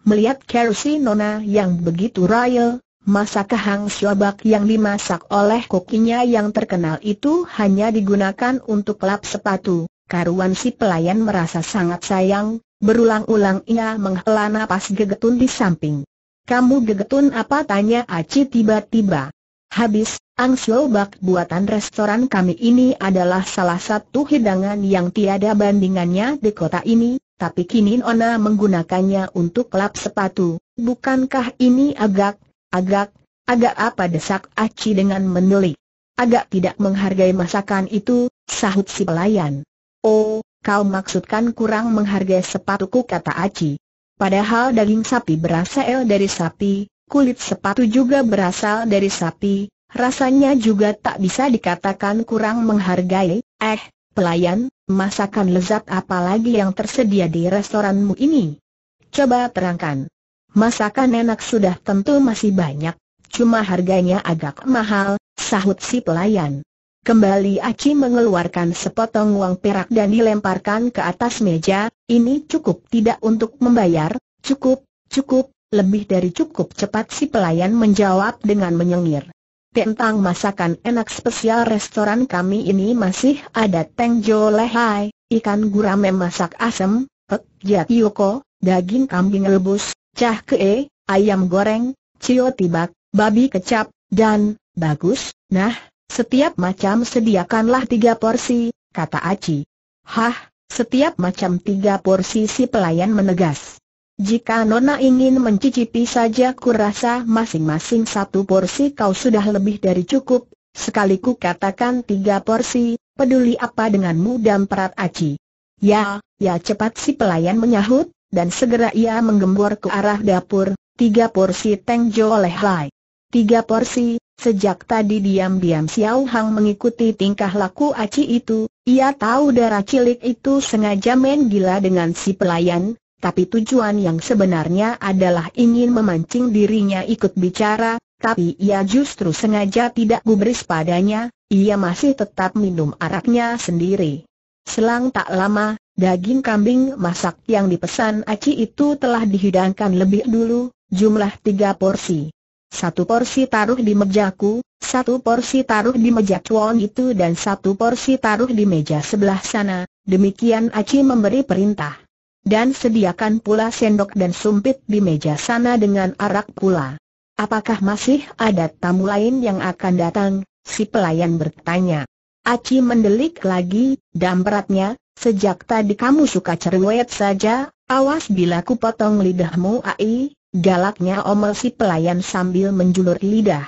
Melihat kerusi nona yang begitu raya, masa hang syobak yang dimasak oleh kokinya yang terkenal itu hanya digunakan untuk lap sepatu. Karuan si pelayan merasa sangat sayang, berulang-ulang ia menghela napas gegetun di samping. Kamu gegetun apa tanya Aci tiba-tiba. Habis, Ang bak buatan restoran kami ini adalah salah satu hidangan yang tiada bandingannya di kota ini, tapi kini Ona menggunakannya untuk lap sepatu. Bukankah ini agak, agak, agak apa desak Aci dengan menelik? Agak tidak menghargai masakan itu, sahut si pelayan. Oh, kau maksudkan kurang menghargai sepatuku kata Aci. Padahal daging sapi berasal dari sapi, kulit sepatu juga berasal dari sapi, rasanya juga tak bisa dikatakan kurang menghargai, eh, pelayan, masakan lezat apalagi yang tersedia di restoranmu ini? Coba terangkan. Masakan enak sudah tentu masih banyak, cuma harganya agak mahal, sahut si pelayan. Kembali Aci mengeluarkan sepotong uang perak dan dilemparkan ke atas meja, ini cukup tidak untuk membayar, cukup, cukup, lebih dari cukup cepat si pelayan menjawab dengan menyengir. Tentang masakan enak spesial restoran kami ini masih ada teng jo lehai, ikan gurame masak asem, pek jat ya yoko, daging kambing rebus, cah kee, ayam goreng, cio tibak, babi kecap, dan, bagus, nah, setiap macam sediakanlah tiga porsi, kata Aci. Hah, setiap macam tiga porsi si pelayan menegas. Jika Nona ingin mencicipi saja kurasa masing-masing satu porsi kau sudah lebih dari cukup, sekali katakan tiga porsi, peduli apa denganmu dan perat aci. Ya, ya cepat si pelayan menyahut, dan segera ia menggembor ke arah dapur, tiga porsi tengjo oleh Lai. Tiga porsi, sejak tadi diam-diam Xiao Hang mengikuti tingkah laku aci itu, ia tahu darah cilik itu sengaja main gila dengan si pelayan, tapi tujuan yang sebenarnya adalah ingin memancing dirinya ikut bicara, tapi ia justru sengaja tidak gubris padanya, ia masih tetap minum araknya sendiri. Selang tak lama, daging kambing masak yang dipesan Aci itu telah dihidangkan lebih dulu, jumlah tiga porsi. Satu porsi taruh di mejaku, satu porsi taruh di meja cuan itu dan satu porsi taruh di meja sebelah sana, demikian Aci memberi perintah. Dan sediakan pula sendok dan sumpit di meja sana dengan arak pula. Apakah masih ada tamu lain yang akan datang? Si pelayan bertanya. Aci mendelik lagi, dan sejak tadi kamu suka cerewet saja, awas bila ku potong lidahmu ai, galaknya omel si pelayan sambil menjulur lidah.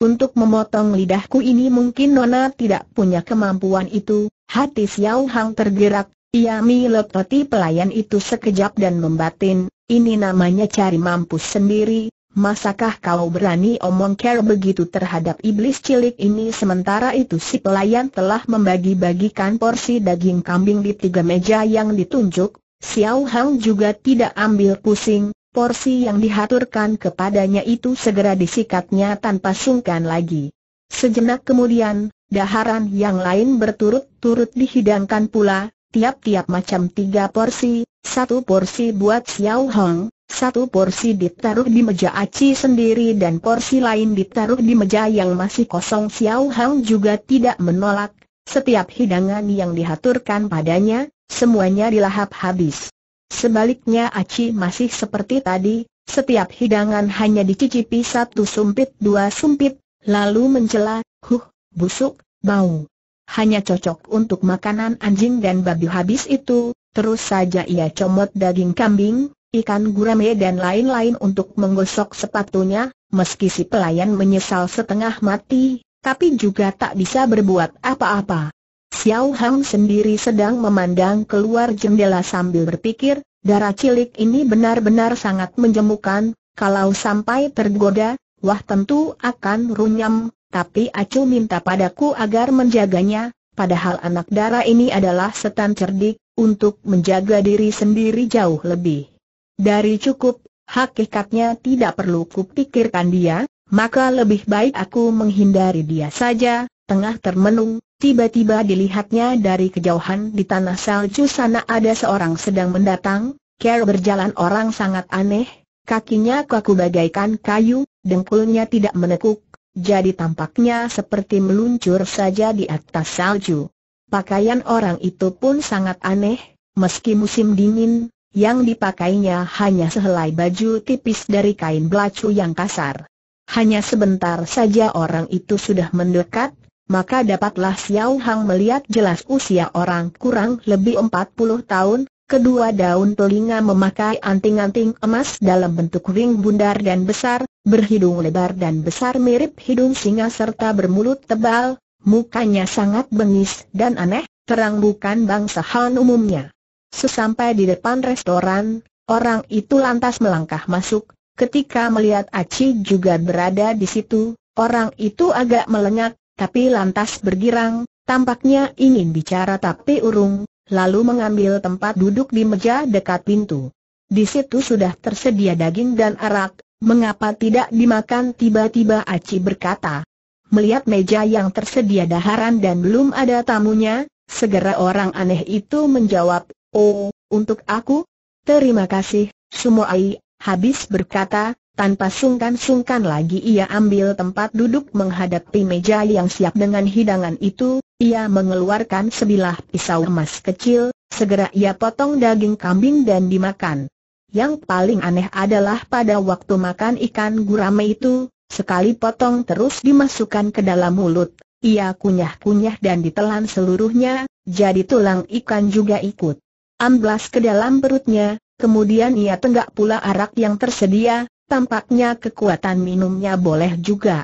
Untuk memotong lidahku ini mungkin Nona tidak punya kemampuan itu, hati Xiao Hang tergerak, ia melototi pelayan itu sekejap dan membatin, ini namanya cari mampus sendiri, masakah kau berani omong care begitu terhadap iblis cilik ini sementara itu si pelayan telah membagi-bagikan porsi daging kambing di tiga meja yang ditunjuk, Xiao Hang juga tidak ambil pusing, porsi yang dihaturkan kepadanya itu segera disikatnya tanpa sungkan lagi. Sejenak kemudian, daharan yang lain berturut-turut dihidangkan pula, tiap-tiap macam tiga porsi, satu porsi buat Xiao Hong, satu porsi ditaruh di meja Aci sendiri dan porsi lain ditaruh di meja yang masih kosong Xiao Hong juga tidak menolak, setiap hidangan yang dihaturkan padanya, semuanya dilahap habis. Sebaliknya Aci masih seperti tadi, setiap hidangan hanya dicicipi satu sumpit dua sumpit, lalu mencela, huh, busuk, bau hanya cocok untuk makanan anjing dan babi habis itu, terus saja ia comot daging kambing, ikan gurame dan lain-lain untuk menggosok sepatunya, meski si pelayan menyesal setengah mati, tapi juga tak bisa berbuat apa-apa. Xiao Hang sendiri sedang memandang keluar jendela sambil berpikir, darah cilik ini benar-benar sangat menjemukan, kalau sampai tergoda, wah tentu akan runyam, tapi Acu minta padaku agar menjaganya, padahal anak darah ini adalah setan cerdik, untuk menjaga diri sendiri jauh lebih. Dari cukup, hakikatnya tidak perlu kupikirkan dia, maka lebih baik aku menghindari dia saja, tengah termenung, tiba-tiba dilihatnya dari kejauhan di tanah salju sana ada seorang sedang mendatang, Care berjalan orang sangat aneh, kakinya kaku bagaikan kayu, dengkulnya tidak menekuk, jadi tampaknya seperti meluncur saja di atas salju. Pakaian orang itu pun sangat aneh, meski musim dingin, yang dipakainya hanya sehelai baju tipis dari kain belacu yang kasar. Hanya sebentar saja orang itu sudah mendekat, maka dapatlah Xiao Hang melihat jelas usia orang kurang lebih 40 tahun, Kedua daun telinga memakai anting-anting emas dalam bentuk ring bundar dan besar, berhidung lebar dan besar mirip hidung singa serta bermulut tebal, mukanya sangat bengis dan aneh, terang bukan bangsa Han umumnya. Sesampai di depan restoran, orang itu lantas melangkah masuk, ketika melihat Aci juga berada di situ, orang itu agak melengak, tapi lantas bergirang, tampaknya ingin bicara tapi urung, lalu mengambil tempat duduk di meja dekat pintu. Di situ sudah tersedia daging dan arak, mengapa tidak dimakan tiba-tiba Aci berkata. Melihat meja yang tersedia daharan dan belum ada tamunya, segera orang aneh itu menjawab, Oh, untuk aku? Terima kasih, semua Sumoai, habis berkata, tanpa sungkan-sungkan lagi ia ambil tempat duduk menghadapi meja yang siap dengan hidangan itu, ia mengeluarkan sebilah pisau emas kecil, segera ia potong daging kambing dan dimakan. Yang paling aneh adalah pada waktu makan ikan gurame itu, sekali potong terus dimasukkan ke dalam mulut, ia kunyah-kunyah dan ditelan seluruhnya, jadi tulang ikan juga ikut. Amblas ke dalam perutnya, kemudian ia tenggak pula arak yang tersedia, tampaknya kekuatan minumnya boleh juga.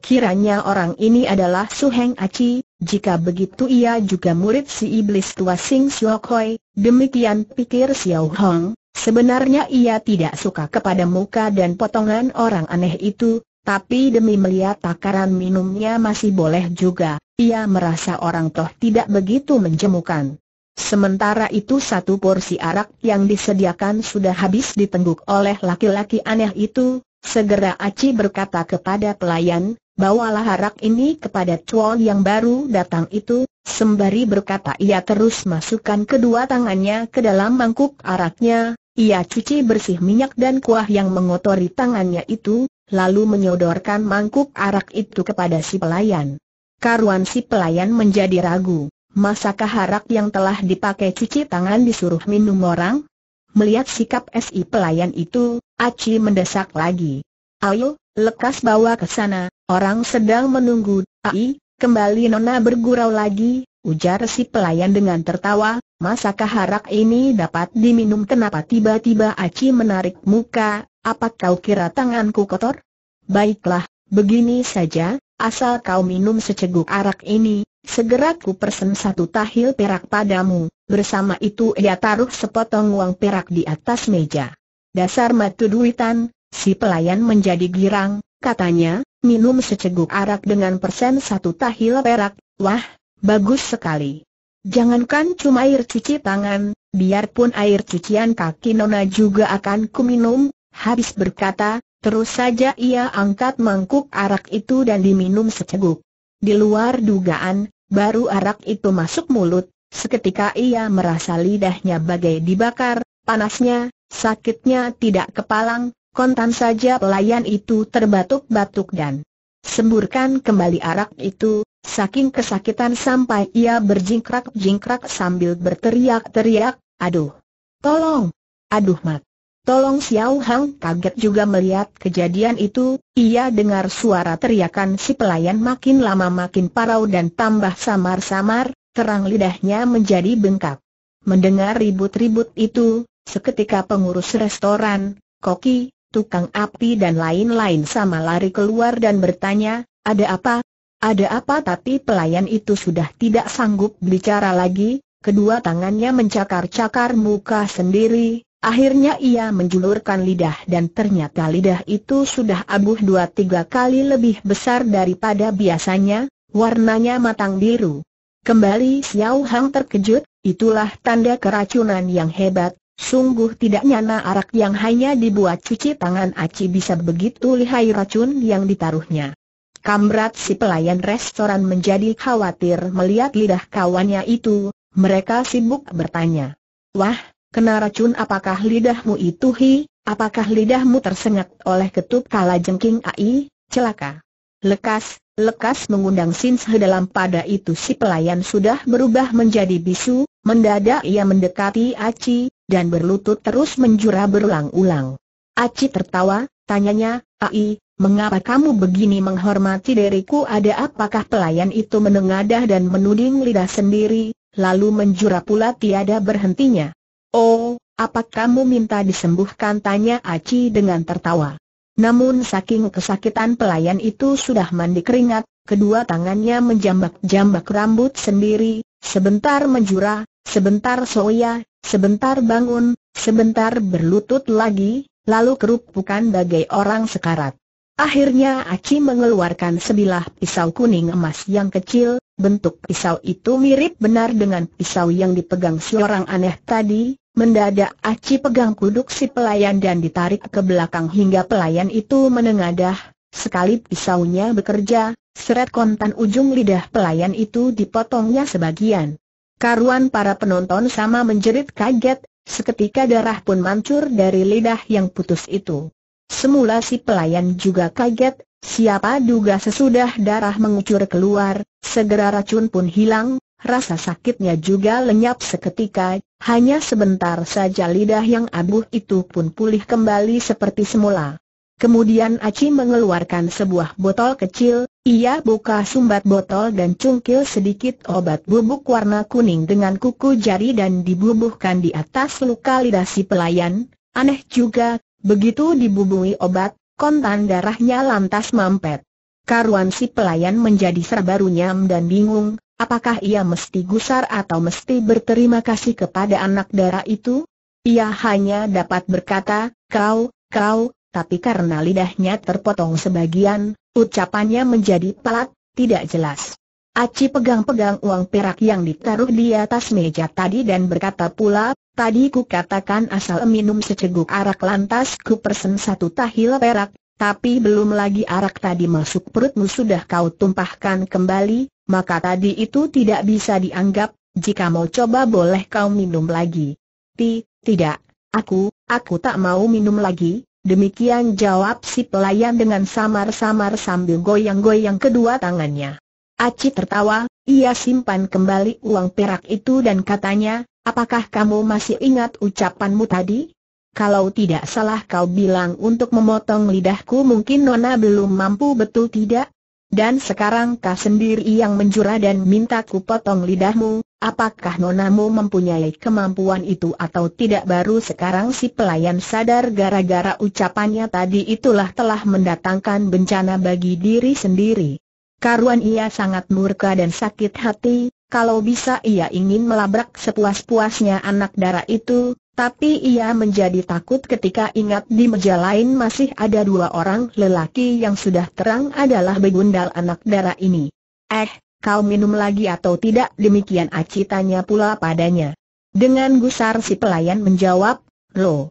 Kiranya orang ini adalah Su Heng Aci, jika begitu ia juga murid si iblis tua Sing Siok Hoi, demikian pikir Xiao Hong, sebenarnya ia tidak suka kepada muka dan potongan orang aneh itu, tapi demi melihat takaran minumnya masih boleh juga, ia merasa orang toh tidak begitu menjemukan. Sementara itu satu porsi arak yang disediakan sudah habis ditengguk oleh laki-laki aneh itu, segera Aci berkata kepada pelayan, bawalah harak ini kepada cuan yang baru datang itu, sembari berkata ia terus masukkan kedua tangannya ke dalam mangkuk araknya, ia cuci bersih minyak dan kuah yang mengotori tangannya itu, lalu menyodorkan mangkuk arak itu kepada si pelayan. Karuan si pelayan menjadi ragu, masakah harak yang telah dipakai cuci tangan disuruh minum orang? Melihat sikap si pelayan itu, Aci mendesak lagi. Ayo, lekas bawa ke sana, Orang sedang menunggu, ai, kembali Nona bergurau lagi, ujar si pelayan dengan tertawa, masakah harak ini dapat diminum kenapa tiba-tiba Aci menarik muka, apa kau kira tanganku kotor? Baiklah, begini saja, asal kau minum seceguk arak ini, segera ku persen satu tahil perak padamu, bersama itu ia taruh sepotong uang perak di atas meja. Dasar matu duitan, si pelayan menjadi girang, katanya, minum seceguk arak dengan persen satu tahil perak, wah, bagus sekali. Jangankan cuma air cuci tangan, biarpun air cucian kaki Nona juga akan kuminum, habis berkata, terus saja ia angkat mangkuk arak itu dan diminum seceguk. Di luar dugaan, baru arak itu masuk mulut, seketika ia merasa lidahnya bagai dibakar, panasnya, sakitnya tidak kepalang, kontan saja pelayan itu terbatuk-batuk dan semburkan kembali arak itu, saking kesakitan sampai ia berjingkrak-jingkrak sambil berteriak-teriak, aduh, tolong, aduh mat. Tolong Xiao Hang kaget juga melihat kejadian itu, ia dengar suara teriakan si pelayan makin lama makin parau dan tambah samar-samar, terang lidahnya menjadi bengkak. Mendengar ribut-ribut itu, seketika pengurus restoran, koki, tukang api dan lain-lain sama lari keluar dan bertanya, ada apa? Ada apa tapi pelayan itu sudah tidak sanggup bicara lagi, kedua tangannya mencakar-cakar muka sendiri, akhirnya ia menjulurkan lidah dan ternyata lidah itu sudah abuh dua tiga kali lebih besar daripada biasanya, warnanya matang biru. Kembali Xiao Hang terkejut, itulah tanda keracunan yang hebat, Sungguh tidak nyana arak yang hanya dibuat cuci tangan aci bisa begitu lihai racun yang ditaruhnya. Kamrat si pelayan restoran menjadi khawatir melihat lidah kawannya itu, mereka sibuk bertanya. Wah, kena racun apakah lidahmu itu hi, apakah lidahmu tersengat oleh ketup kala jengking ai, celaka. Lekas, Lekas mengundang sinshe dalam pada itu si pelayan sudah berubah menjadi bisu, mendadak ia mendekati Aci, dan berlutut terus menjura berulang-ulang. Aci tertawa, tanyanya, Ai, mengapa kamu begini menghormati diriku ada apakah pelayan itu menengadah dan menuding lidah sendiri, lalu menjura pula tiada berhentinya. Oh, apa kamu minta disembuhkan tanya Aci dengan tertawa. Namun saking kesakitan pelayan itu sudah mandi keringat, kedua tangannya menjambak-jambak rambut sendiri, sebentar menjura, sebentar soya, sebentar bangun, sebentar berlutut lagi, lalu kerupukan bagai orang sekarat. Akhirnya Aci mengeluarkan sebilah pisau kuning emas yang kecil, bentuk pisau itu mirip benar dengan pisau yang dipegang seorang aneh tadi, Mendadak Aci pegang kuduk si pelayan dan ditarik ke belakang hingga pelayan itu menengadah, sekali pisaunya bekerja, seret kontan ujung lidah pelayan itu dipotongnya sebagian. Karuan para penonton sama menjerit kaget, seketika darah pun mancur dari lidah yang putus itu. Semula si pelayan juga kaget, siapa duga sesudah darah mengucur keluar, segera racun pun hilang, Rasa sakitnya juga lenyap seketika, hanya sebentar saja lidah yang abuh itu pun pulih kembali seperti semula. Kemudian Aci mengeluarkan sebuah botol kecil, ia buka sumbat botol dan cungkil sedikit obat bubuk warna kuning dengan kuku jari dan dibubuhkan di atas luka lidah si pelayan. Aneh juga, begitu dibubui obat, kontan darahnya lantas mampet. Karuan si pelayan menjadi serba runyam dan bingung, apakah ia mesti gusar atau mesti berterima kasih kepada anak darah itu? Ia hanya dapat berkata, kau, kau, tapi karena lidahnya terpotong sebagian, ucapannya menjadi pelat, tidak jelas. Aci pegang-pegang uang perak yang ditaruh di atas meja tadi dan berkata pula, tadi ku katakan asal minum seceguk arak lantas ku persen satu tahil perak, tapi belum lagi arak tadi masuk perutmu sudah kau tumpahkan kembali, maka tadi itu tidak bisa dianggap, jika mau coba boleh kau minum lagi. Ti, tidak, aku, aku tak mau minum lagi, demikian jawab si pelayan dengan samar-samar sambil goyang-goyang kedua tangannya. Aci tertawa, ia simpan kembali uang perak itu dan katanya, apakah kamu masih ingat ucapanmu tadi? kalau tidak salah kau bilang untuk memotong lidahku mungkin Nona belum mampu betul tidak? Dan sekarang kau sendiri yang menjura dan minta ku potong lidahmu, apakah Nona nonamu mempunyai kemampuan itu atau tidak baru sekarang si pelayan sadar gara-gara ucapannya tadi itulah telah mendatangkan bencana bagi diri sendiri. Karuan ia sangat murka dan sakit hati, kalau bisa ia ingin melabrak sepuas-puasnya anak darah itu, tapi ia menjadi takut ketika ingat di meja lain masih ada dua orang lelaki yang sudah terang adalah begundal anak darah ini. Eh, kau minum lagi atau tidak demikian Aci tanya pula padanya. Dengan gusar si pelayan menjawab, lo, lo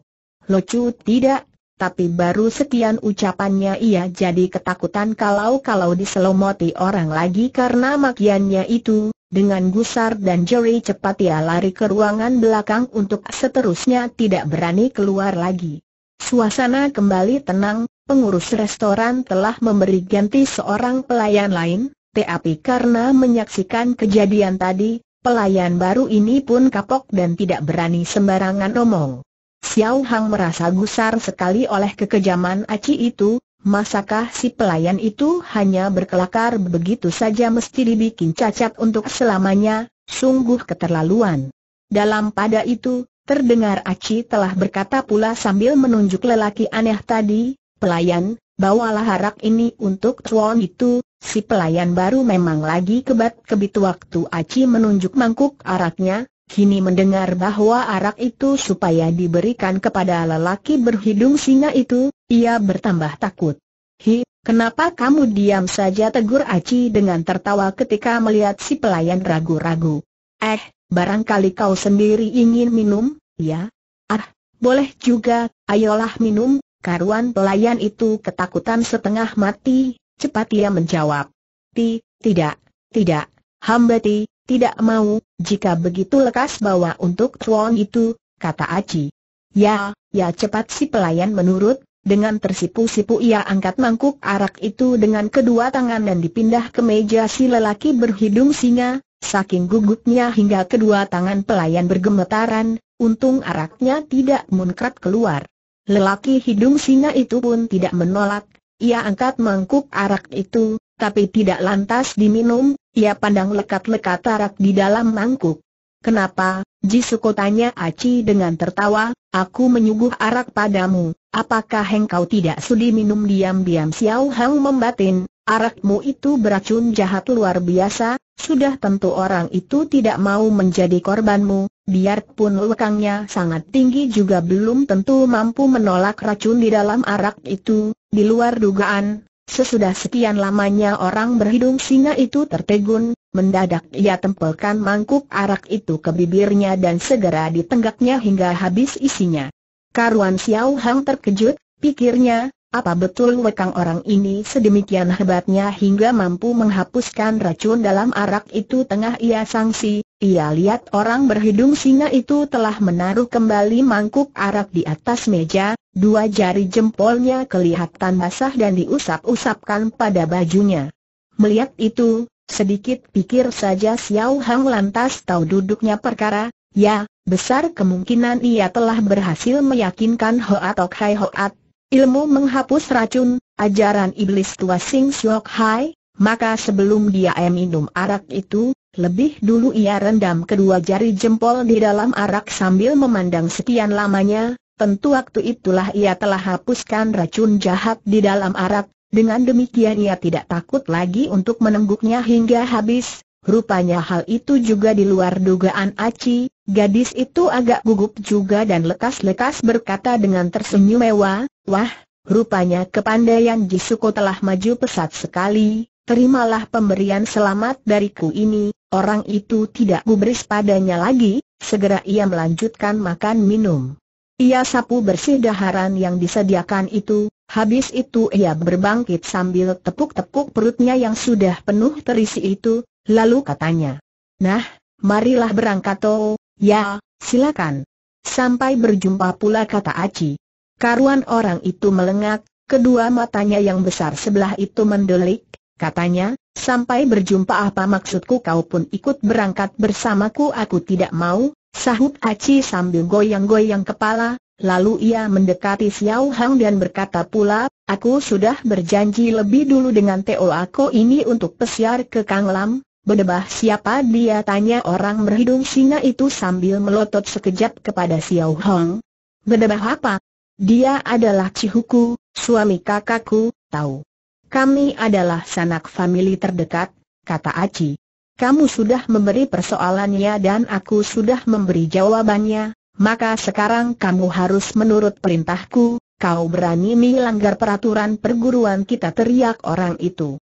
lucu tidak, tapi baru sekian ucapannya ia jadi ketakutan kalau-kalau diselomoti orang lagi karena makiannya itu, dengan gusar dan jeri cepat ia lari ke ruangan belakang untuk seterusnya tidak berani keluar lagi. Suasana kembali tenang, pengurus restoran telah memberi ganti seorang pelayan lain, tapi karena menyaksikan kejadian tadi, pelayan baru ini pun kapok dan tidak berani sembarangan omong. Xiao Hang merasa gusar sekali oleh kekejaman Aci itu, Masakah si pelayan itu hanya berkelakar begitu saja mesti dibikin cacat untuk selamanya, sungguh keterlaluan. Dalam pada itu, terdengar Aci telah berkata pula sambil menunjuk lelaki aneh tadi, pelayan, bawalah harak ini untuk tuan itu, si pelayan baru memang lagi kebat-kebit waktu Aci menunjuk mangkuk araknya, Kini mendengar bahwa arak itu supaya diberikan kepada lelaki berhidung singa itu, ia bertambah takut. Hi, kenapa kamu diam saja tegur Aci dengan tertawa ketika melihat si pelayan ragu-ragu. Eh, barangkali kau sendiri ingin minum, ya? Ah, boleh juga, ayolah minum, karuan pelayan itu ketakutan setengah mati, cepat ia menjawab. Ti, tidak, tidak, hamba ti, tidak mau, jika begitu lekas bawa untuk tuan itu, kata Aci. Ya, ya cepat si pelayan menurut, dengan tersipu-sipu ia angkat mangkuk arak itu dengan kedua tangan dan dipindah ke meja si lelaki berhidung singa, saking gugupnya hingga kedua tangan pelayan bergemetaran, untung araknya tidak munkrat keluar. Lelaki hidung singa itu pun tidak menolak, ia angkat mangkuk arak itu, tapi tidak lantas diminum, ia pandang lekat-lekat arak di dalam mangkuk. Kenapa, Jisuko tanya Aci dengan tertawa, aku menyuguh arak padamu, apakah engkau tidak sudi minum diam-diam Xiao Hang membatin, arakmu itu beracun jahat luar biasa, sudah tentu orang itu tidak mau menjadi korbanmu, biarpun lekangnya sangat tinggi juga belum tentu mampu menolak racun di dalam arak itu, di luar dugaan, Sesudah sekian lamanya orang berhidung singa itu tertegun, mendadak ia tempelkan mangkuk arak itu ke bibirnya dan segera ditenggaknya hingga habis isinya. Karuan Xiao Hang terkejut, pikirnya, apa betul wekang orang ini sedemikian hebatnya hingga mampu menghapuskan racun dalam arak itu tengah ia sangsi, ia lihat orang berhidung singa itu telah menaruh kembali mangkuk arak di atas meja, dua jari jempolnya kelihatan basah dan diusap-usapkan pada bajunya. Melihat itu, sedikit pikir saja Xiao Hang lantas tahu duduknya perkara, ya, besar kemungkinan ia telah berhasil meyakinkan Hoa Tok Hai Hoat ilmu menghapus racun, ajaran iblis tua Sing Siok Hai, maka sebelum dia minum arak itu, lebih dulu ia rendam kedua jari jempol di dalam arak sambil memandang sekian lamanya, tentu waktu itulah ia telah hapuskan racun jahat di dalam arak, dengan demikian ia tidak takut lagi untuk menengguknya hingga habis, Rupanya hal itu juga di luar dugaan Aci, gadis itu agak gugup juga dan lekas-lekas berkata dengan tersenyum mewah, Wah, rupanya kepandaian Jisuko telah maju pesat sekali, terimalah pemberian selamat dariku ini, orang itu tidak gubris padanya lagi, segera ia melanjutkan makan minum. Ia sapu bersih daharan yang disediakan itu, habis itu ia berbangkit sambil tepuk-tepuk perutnya yang sudah penuh terisi itu, Lalu katanya, Nah, marilah berangkat toh, ya, silakan. Sampai berjumpa pula kata Aci. Karuan orang itu melengak, kedua matanya yang besar sebelah itu mendelik, katanya, sampai berjumpa apa maksudku kau pun ikut berangkat bersamaku aku tidak mau, sahut Aci sambil goyang-goyang kepala, lalu ia mendekati Xiao Hang dan berkata pula, aku sudah berjanji lebih dulu dengan Teo Ako ini untuk pesiar ke Kang Lam, Bedebah siapa dia tanya orang berhidung singa itu sambil melotot sekejap kepada Xiao Hong. Bedebah apa? Dia adalah Cihuku, suami kakakku, tahu. Kami adalah sanak famili terdekat, kata Aci. Kamu sudah memberi persoalannya dan aku sudah memberi jawabannya, maka sekarang kamu harus menurut perintahku, kau berani melanggar peraturan perguruan kita teriak orang itu.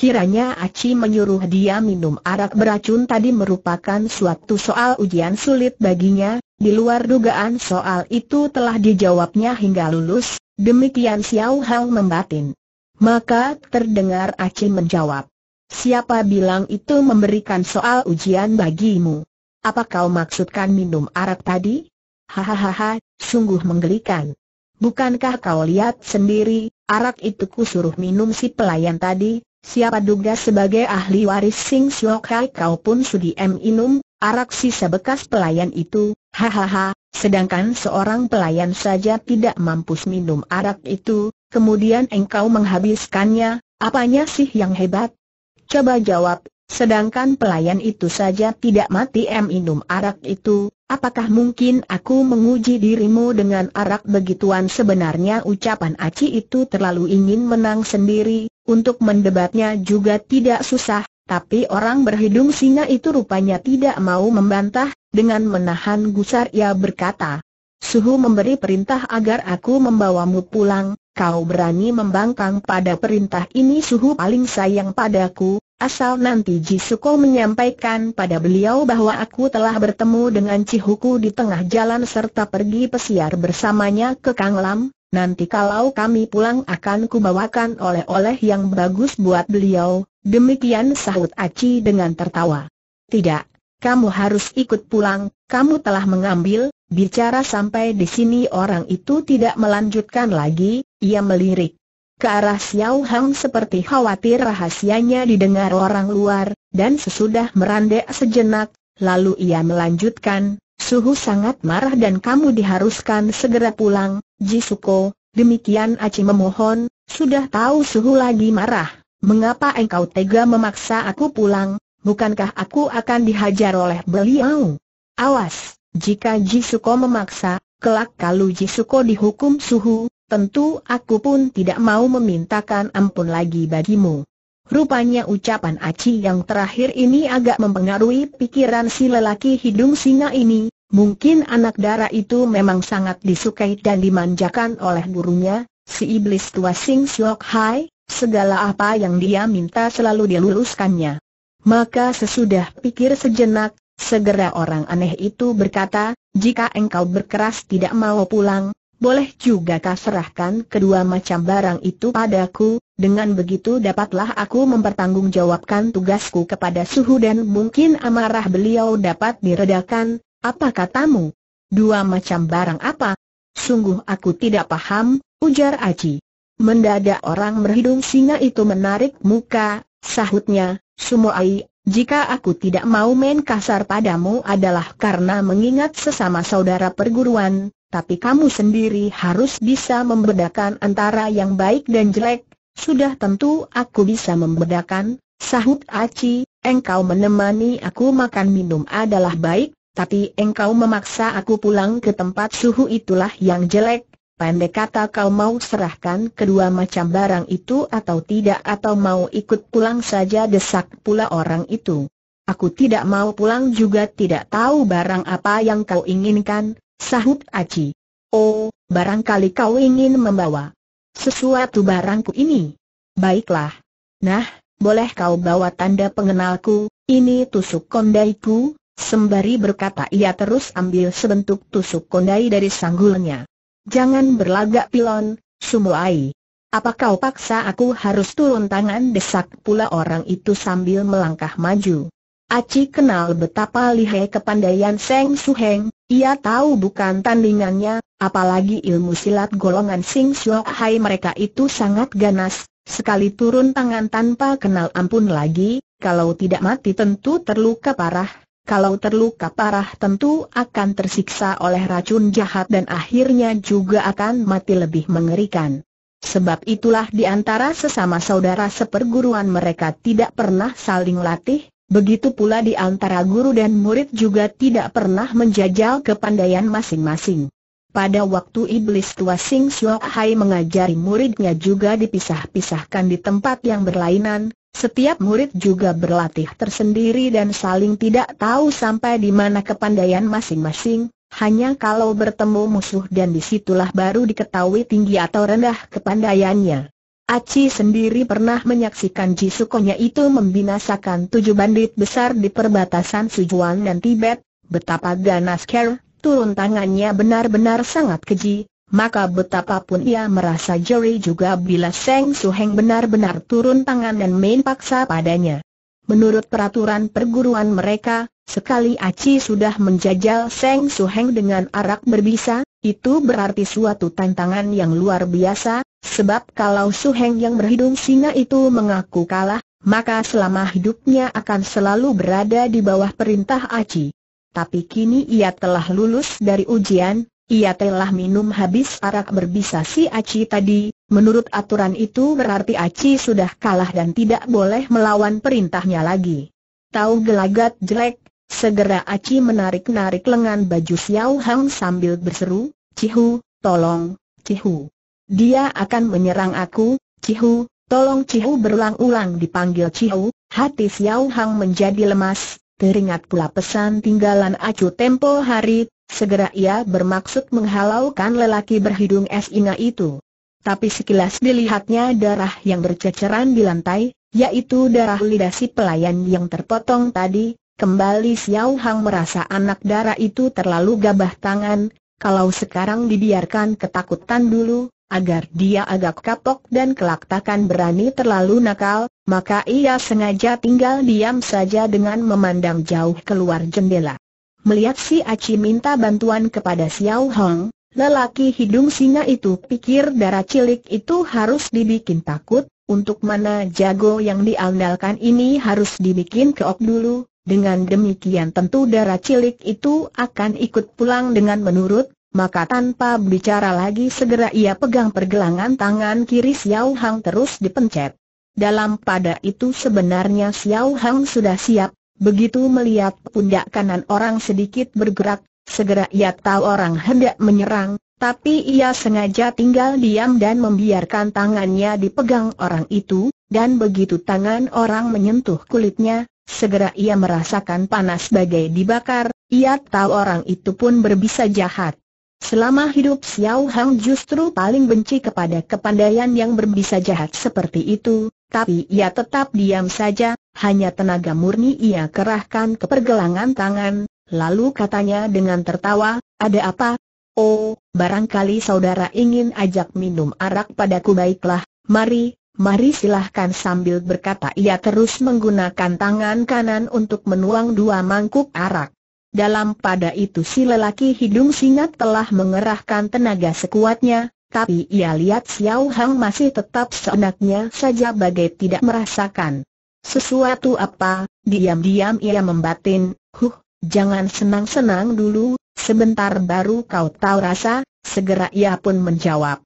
Kiranya Aci menyuruh dia minum arak beracun tadi merupakan suatu soal ujian sulit baginya, di luar dugaan soal itu telah dijawabnya hingga lulus, demikian Xiao Hao membatin. Maka terdengar Aci menjawab, Siapa bilang itu memberikan soal ujian bagimu? Apa kau maksudkan minum arak tadi? Hahaha, sungguh menggelikan. Bukankah kau lihat sendiri, arak itu kusuruh minum si pelayan tadi, Siapa duga sebagai ahli waris Sing Siok Kai kau pun sudi minum arak sisa bekas pelayan itu, hahaha, sedangkan seorang pelayan saja tidak mampu minum arak itu, kemudian engkau menghabiskannya, apanya sih yang hebat? Coba jawab, Sedangkan pelayan itu saja tidak mati minum arak itu, apakah mungkin aku menguji dirimu dengan arak begituan sebenarnya ucapan Aci itu terlalu ingin menang sendiri, untuk mendebatnya juga tidak susah, tapi orang berhidung singa itu rupanya tidak mau membantah, dengan menahan gusar ia berkata, Suhu memberi perintah agar aku membawamu pulang, kau berani membangkang pada perintah ini Suhu paling sayang padaku, asal nanti Jisuko menyampaikan pada beliau bahwa aku telah bertemu dengan Cihuku di tengah jalan serta pergi pesiar bersamanya ke Kanglam, Nanti kalau kami pulang akan kubawakan oleh-oleh yang bagus buat beliau, demikian sahut Aci dengan tertawa. Tidak, kamu harus ikut pulang, kamu telah mengambil, bicara sampai di sini orang itu tidak melanjutkan lagi, ia melirik ke arah Xiao Hang seperti khawatir rahasianya didengar orang luar, dan sesudah merandek sejenak, lalu ia melanjutkan, Suhu sangat marah dan kamu diharuskan segera pulang, Jisuko, demikian Aci memohon, sudah tahu Suhu lagi marah, mengapa engkau tega memaksa aku pulang, bukankah aku akan dihajar oleh beliau? Awas, jika Jisuko memaksa, kelak kalau Jisuko dihukum Suhu, tentu aku pun tidak mau memintakan ampun lagi bagimu. Rupanya ucapan Aci yang terakhir ini agak mempengaruhi pikiran si lelaki hidung singa ini, Mungkin anak dara itu memang sangat disukai dan dimanjakan oleh gurunya, si iblis tua Sing Siok Hai, segala apa yang dia minta selalu diluluskannya. Maka sesudah pikir sejenak, segera orang aneh itu berkata, jika engkau berkeras tidak mau pulang, boleh juga kau serahkan kedua macam barang itu padaku, dengan begitu dapatlah aku mempertanggungjawabkan tugasku kepada suhu dan mungkin amarah beliau dapat diredakan, apa katamu? Dua macam barang apa? Sungguh aku tidak paham, ujar Aji. Mendadak orang berhidung singa itu menarik muka, sahutnya, Sumoai, jika aku tidak mau main kasar padamu adalah karena mengingat sesama saudara perguruan, tapi kamu sendiri harus bisa membedakan antara yang baik dan jelek, sudah tentu aku bisa membedakan, sahut Aci, engkau menemani aku makan minum adalah baik, tapi engkau memaksa aku pulang ke tempat suhu itulah yang jelek, Pendek kata kau mau serahkan kedua macam barang itu atau tidak atau mau ikut pulang saja desak pula orang itu. Aku tidak mau pulang juga tidak tahu barang apa yang kau inginkan, sahut Aci. Oh, barangkali kau ingin membawa sesuatu barangku ini. Baiklah. Nah, boleh kau bawa tanda pengenalku, ini tusuk kondaiku, Sembari berkata ia terus ambil sebentuk tusuk kondai dari sanggulnya. Jangan berlagak pilon, Sumuai. Apa kau paksa aku harus turun tangan desak pula orang itu sambil melangkah maju. Aci kenal betapa lihai kepandaian Seng Suheng, ia tahu bukan tandingannya, apalagi ilmu silat golongan Sing Sio Hai mereka itu sangat ganas, sekali turun tangan tanpa kenal ampun lagi, kalau tidak mati tentu terluka parah, kalau terluka parah tentu akan tersiksa oleh racun jahat dan akhirnya juga akan mati lebih mengerikan. Sebab itulah di antara sesama saudara seperguruan mereka tidak pernah saling latih, begitu pula di antara guru dan murid juga tidak pernah menjajal kepandaian masing-masing. Pada waktu iblis tua Sing Siok Hai mengajari muridnya juga dipisah-pisahkan di tempat yang berlainan, setiap murid juga berlatih tersendiri dan saling tidak tahu sampai di mana kepandaian masing-masing, hanya kalau bertemu musuh dan disitulah baru diketahui tinggi atau rendah kepandaiannya. Aci sendiri pernah menyaksikan Jisukonya itu membinasakan tujuh bandit besar di perbatasan Sujuan dan Tibet, betapa ganas Kerr turun tangannya benar-benar sangat keji, maka betapapun ia merasa jeri juga bila Seng Suheng benar-benar turun tangan dan main paksa padanya. Menurut peraturan perguruan mereka, sekali Aci sudah menjajal Seng Suheng dengan arak berbisa, itu berarti suatu tantangan yang luar biasa, sebab kalau Suheng yang berhidung singa itu mengaku kalah, maka selama hidupnya akan selalu berada di bawah perintah Aci tapi kini ia telah lulus dari ujian, ia telah minum habis arak berbisa si Aci tadi, menurut aturan itu berarti Aci sudah kalah dan tidak boleh melawan perintahnya lagi. Tahu gelagat jelek, segera Aci menarik-narik lengan baju Xiao Hang sambil berseru, Cihu, tolong, Cihu. Dia akan menyerang aku, Cihu, tolong Cihu berulang-ulang dipanggil Cihu, hati Xiao Hang menjadi lemas, Teringat pula pesan tinggalan acu tempo hari, segera ia bermaksud menghalaukan lelaki berhidung es inga itu. Tapi sekilas dilihatnya darah yang berceceran di lantai, yaitu darah lidah si pelayan yang terpotong tadi, kembali Xiao Hang merasa anak darah itu terlalu gabah tangan, kalau sekarang dibiarkan ketakutan dulu, agar dia agak kapok dan kelak takkan berani terlalu nakal, maka ia sengaja tinggal diam saja dengan memandang jauh keluar jendela. Melihat si Aci minta bantuan kepada Xiao Hong, lelaki hidung singa itu pikir darah cilik itu harus dibikin takut, untuk mana jago yang diandalkan ini harus dibikin keok dulu, dengan demikian tentu darah cilik itu akan ikut pulang dengan menurut maka tanpa bicara lagi segera ia pegang pergelangan tangan kiri Xiao Hang terus dipencet. Dalam pada itu sebenarnya Xiao Hang sudah siap, begitu melihat pundak kanan orang sedikit bergerak, segera ia tahu orang hendak menyerang, tapi ia sengaja tinggal diam dan membiarkan tangannya dipegang orang itu, dan begitu tangan orang menyentuh kulitnya, segera ia merasakan panas bagai dibakar, ia tahu orang itu pun berbisa jahat. Selama hidup Xiao Hang justru paling benci kepada kepandaian yang berbisa jahat seperti itu, tapi ia tetap diam saja, hanya tenaga murni ia kerahkan ke pergelangan tangan, lalu katanya dengan tertawa, ada apa? Oh, barangkali saudara ingin ajak minum arak padaku baiklah, mari, mari silahkan sambil berkata ia terus menggunakan tangan kanan untuk menuang dua mangkuk arak. Dalam pada itu si lelaki hidung singat telah mengerahkan tenaga sekuatnya, tapi ia lihat Xiao Hang masih tetap seenaknya saja bagai tidak merasakan sesuatu apa, diam-diam ia membatin, huh, jangan senang-senang dulu, sebentar baru kau tahu rasa, segera ia pun menjawab.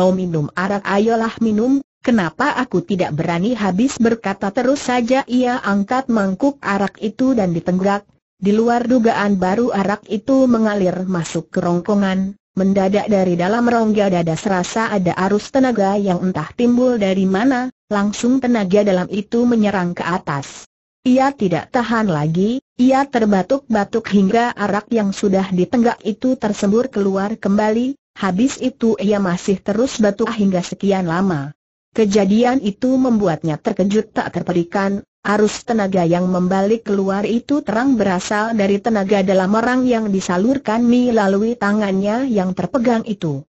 Mau minum arak ayolah minum, kenapa aku tidak berani habis berkata terus saja ia angkat mangkuk arak itu dan ditenggak, di luar dugaan baru arak itu mengalir masuk ke rongkongan, mendadak dari dalam rongga dada serasa ada arus tenaga yang entah timbul dari mana, langsung tenaga dalam itu menyerang ke atas. Ia tidak tahan lagi, ia terbatuk-batuk hingga arak yang sudah ditenggak itu tersembur keluar kembali, habis itu ia masih terus batuk hingga sekian lama. Kejadian itu membuatnya terkejut tak terperikan, arus tenaga yang membalik keluar itu terang berasal dari tenaga dalam orang yang disalurkan melalui tangannya yang terpegang itu.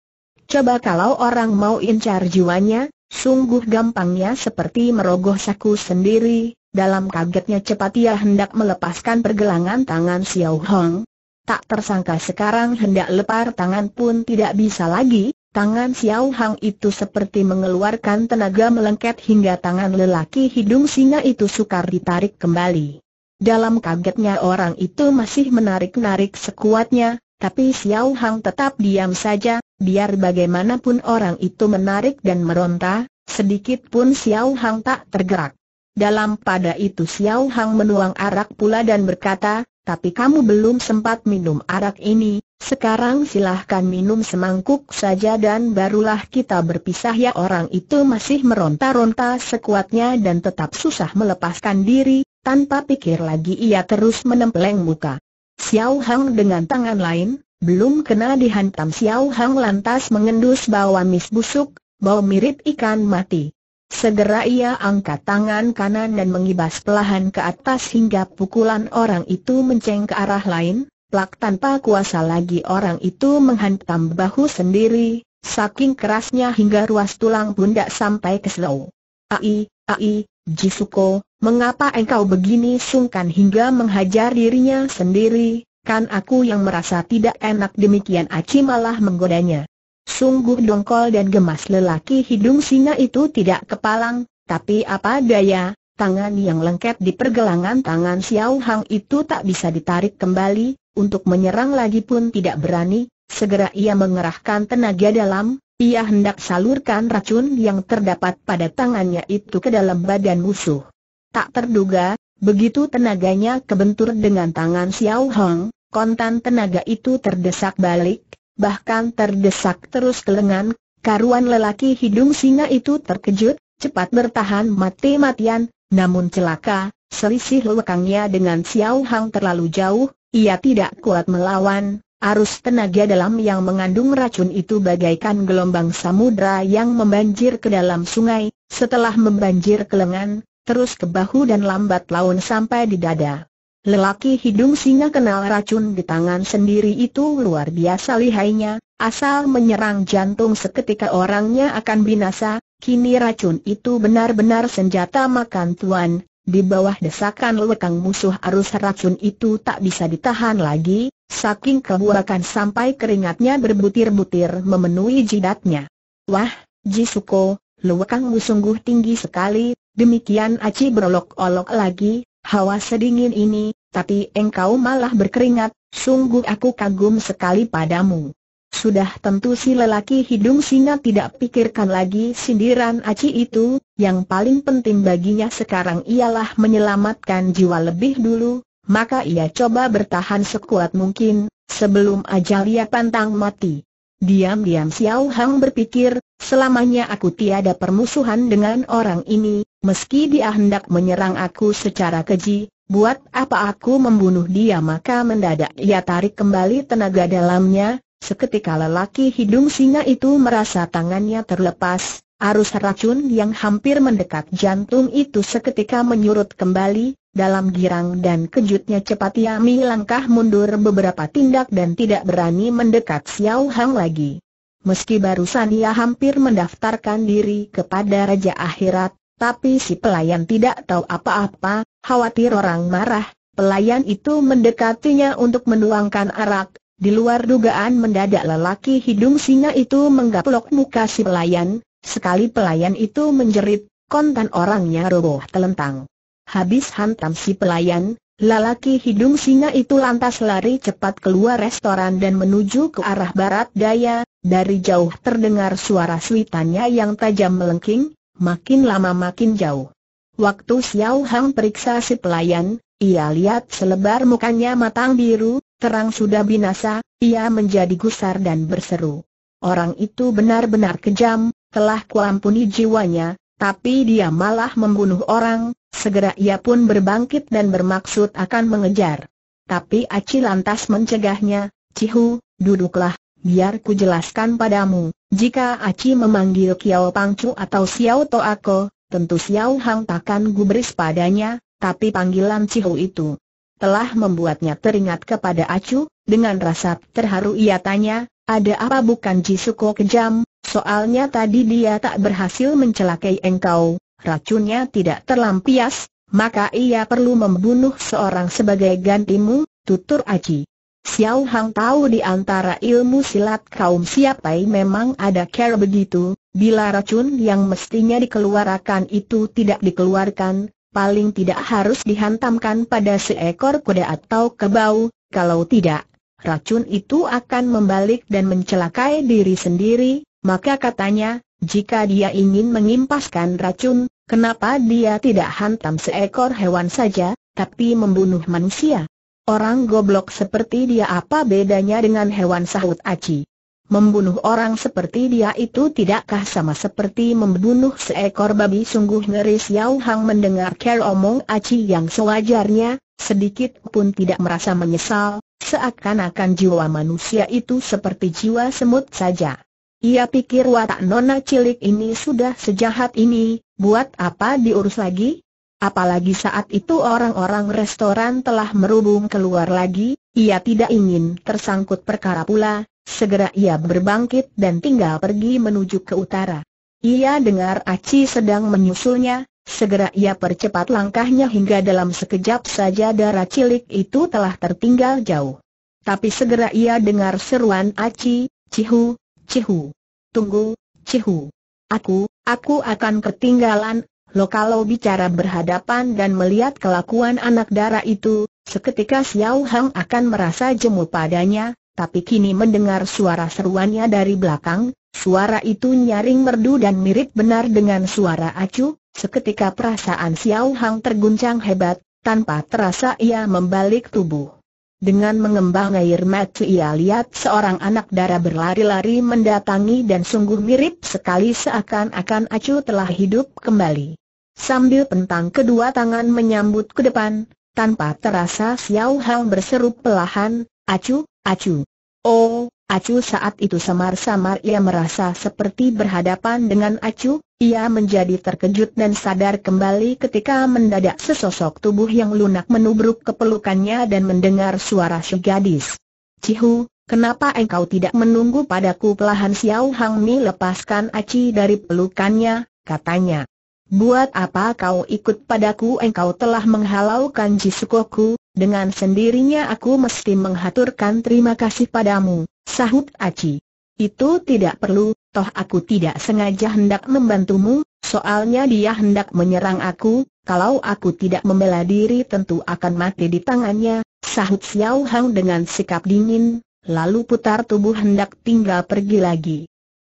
Coba kalau orang mau incar jiwanya, sungguh gampangnya seperti merogoh saku sendiri, dalam kagetnya cepat ia hendak melepaskan pergelangan tangan Xiao Hong. Tak tersangka sekarang hendak lepar tangan pun tidak bisa lagi, Tangan Xiao Hang itu seperti mengeluarkan tenaga melengket hingga tangan lelaki hidung singa itu sukar ditarik kembali. Dalam kagetnya orang itu masih menarik-narik sekuatnya, tapi Xiao Hang tetap diam saja, biar bagaimanapun orang itu menarik dan meronta, sedikit pun Xiao Hang tak tergerak. Dalam pada itu Xiao Hang menuang arak pula dan berkata, tapi kamu belum sempat minum arak ini, sekarang silahkan minum semangkuk saja dan barulah kita berpisah ya orang itu masih meronta-ronta sekuatnya dan tetap susah melepaskan diri, tanpa pikir lagi ia terus menempeleng muka. Xiao Hang dengan tangan lain, belum kena dihantam Xiao Hang lantas mengendus bawa miss busuk, bau mirip ikan mati. Segera ia angkat tangan kanan dan mengibas pelahan ke atas hingga pukulan orang itu menceng ke arah lain, plak tanpa kuasa lagi orang itu menghantam bahu sendiri, saking kerasnya hingga ruas tulang bunda sampai ke slow. Ai, ai, Jisuko, mengapa engkau begini sungkan hingga menghajar dirinya sendiri, kan aku yang merasa tidak enak demikian Aci malah menggodanya. Sungguh dongkol dan gemas lelaki hidung singa itu tidak kepalang, tapi apa daya, tangan yang lengket di pergelangan tangan Xiao Hang itu tak bisa ditarik kembali, untuk menyerang lagi pun tidak berani, segera ia mengerahkan tenaga dalam, ia hendak salurkan racun yang terdapat pada tangannya itu ke dalam badan musuh. Tak terduga, begitu tenaganya kebentur dengan tangan Xiao Hang, kontan tenaga itu terdesak balik, bahkan terdesak terus ke lengan, karuan lelaki hidung singa itu terkejut, cepat bertahan mati-matian, namun celaka, selisih lekangnya dengan Xiao Hang terlalu jauh, ia tidak kuat melawan, Arus tenaga dalam yang mengandung racun itu bagaikan gelombang samudra yang membanjir ke dalam sungai, setelah membanjir ke lengan, terus ke bahu dan lambat laun sampai di dada. Lelaki hidung singa kenal racun di tangan sendiri itu luar biasa lihainya, asal menyerang jantung seketika orangnya akan binasa, kini racun itu benar-benar senjata makan tuan, di bawah desakan lekang musuh arus racun itu tak bisa ditahan lagi, saking kebuakan sampai keringatnya berbutir-butir memenuhi jidatnya. Wah, Jisuko, lekangmu sungguh tinggi sekali, demikian Aci berolok-olok lagi, hawa sedingin ini, tapi engkau malah berkeringat, sungguh aku kagum sekali padamu. Sudah tentu si lelaki hidung singa tidak pikirkan lagi sindiran aci itu, yang paling penting baginya sekarang ialah menyelamatkan jiwa lebih dulu, maka ia coba bertahan sekuat mungkin, sebelum ajal ia pantang mati. Diam-diam Xiao Hang berpikir, selamanya aku tiada permusuhan dengan orang ini, Meski dia hendak menyerang aku secara keji, buat apa aku membunuh dia maka mendadak ia tarik kembali tenaga dalamnya, seketika lelaki hidung singa itu merasa tangannya terlepas, arus racun yang hampir mendekat jantung itu seketika menyurut kembali, dalam girang dan kejutnya cepat Yami langkah mundur beberapa tindak dan tidak berani mendekat Xiao Hang lagi. Meski barusan ia hampir mendaftarkan diri kepada Raja Akhirat, tapi si pelayan tidak tahu apa-apa, khawatir orang marah, pelayan itu mendekatinya untuk menuangkan arak, di luar dugaan mendadak lelaki hidung singa itu menggaplok muka si pelayan, sekali pelayan itu menjerit, kontan orangnya roboh telentang. Habis hantam si pelayan, lelaki hidung singa itu lantas lari cepat keluar restoran dan menuju ke arah barat daya, dari jauh terdengar suara suitannya yang tajam melengking, makin lama makin jauh. Waktu Xiao Hang periksa si pelayan, ia lihat selebar mukanya matang biru, terang sudah binasa, ia menjadi gusar dan berseru. Orang itu benar-benar kejam, telah kuampuni jiwanya, tapi dia malah membunuh orang, segera ia pun berbangkit dan bermaksud akan mengejar. Tapi Aci lantas mencegahnya, Cihu, duduklah, biar ku jelaskan padamu, jika Aci memanggil Kiao Pangcu atau Xiao Toako, tentu Xiao Hang takkan gubris padanya, tapi panggilan Cihu itu telah membuatnya teringat kepada Acu, dengan rasa terharu ia tanya, ada apa bukan Jisuko kejam, soalnya tadi dia tak berhasil mencelakai engkau, racunnya tidak terlampias, maka ia perlu membunuh seorang sebagai gantimu, tutur Aci. Xiao Hang tahu di antara ilmu silat kaum siapai memang ada cara begitu, bila racun yang mestinya dikeluarkan itu tidak dikeluarkan, paling tidak harus dihantamkan pada seekor kuda atau kebau, kalau tidak, racun itu akan membalik dan mencelakai diri sendiri, maka katanya, jika dia ingin mengimpaskan racun, kenapa dia tidak hantam seekor hewan saja, tapi membunuh manusia? Orang goblok seperti dia apa bedanya dengan hewan sahut Aci? Membunuh orang seperti dia itu tidakkah sama seperti membunuh seekor babi sungguh ngeri Xiao Hang mendengar Ker omong Aci yang sewajarnya, sedikit pun tidak merasa menyesal, seakan-akan jiwa manusia itu seperti jiwa semut saja. Ia pikir watak nona cilik ini sudah sejahat ini, buat apa diurus lagi? Apalagi saat itu orang-orang restoran telah merubung keluar lagi, ia tidak ingin tersangkut perkara pula, segera ia berbangkit dan tinggal pergi menuju ke utara. Ia dengar Aci sedang menyusulnya, segera ia percepat langkahnya hingga dalam sekejap saja darah cilik itu telah tertinggal jauh. Tapi segera ia dengar seruan Aci, Cihu, Cihu. Tunggu, Cihu. Aku, aku akan ketinggalan Lo kalau bicara berhadapan dan melihat kelakuan anak dara itu, seketika Xiao Hang akan merasa jemu padanya, tapi kini mendengar suara seruannya dari belakang, suara itu nyaring merdu dan mirip benar dengan suara acu, seketika perasaan Xiao Hang terguncang hebat, tanpa terasa ia membalik tubuh. Dengan mengembang air mata ia lihat seorang anak dara berlari-lari mendatangi dan sungguh mirip sekali seakan-akan Acu telah hidup kembali. Sambil pentang kedua tangan menyambut ke depan, tanpa terasa Xiao Hao berseru pelahan, acu, acu. Oh, acu saat itu samar-samar ia merasa seperti berhadapan dengan acu, ia menjadi terkejut dan sadar kembali ketika mendadak sesosok tubuh yang lunak menubruk ke pelukannya dan mendengar suara si gadis. Cihu, Kenapa engkau tidak menunggu padaku pelahan Xiao Hang Mi lepaskan Aci dari pelukannya, katanya. Buat apa kau ikut padaku engkau telah menghalaukan Jisukoku, dengan sendirinya aku mesti menghaturkan terima kasih padamu, sahut Aci. Itu tidak perlu, toh aku tidak sengaja hendak membantumu, soalnya dia hendak menyerang aku, kalau aku tidak membela diri tentu akan mati di tangannya, sahut Xiao Hang dengan sikap dingin, lalu putar tubuh hendak tinggal pergi lagi.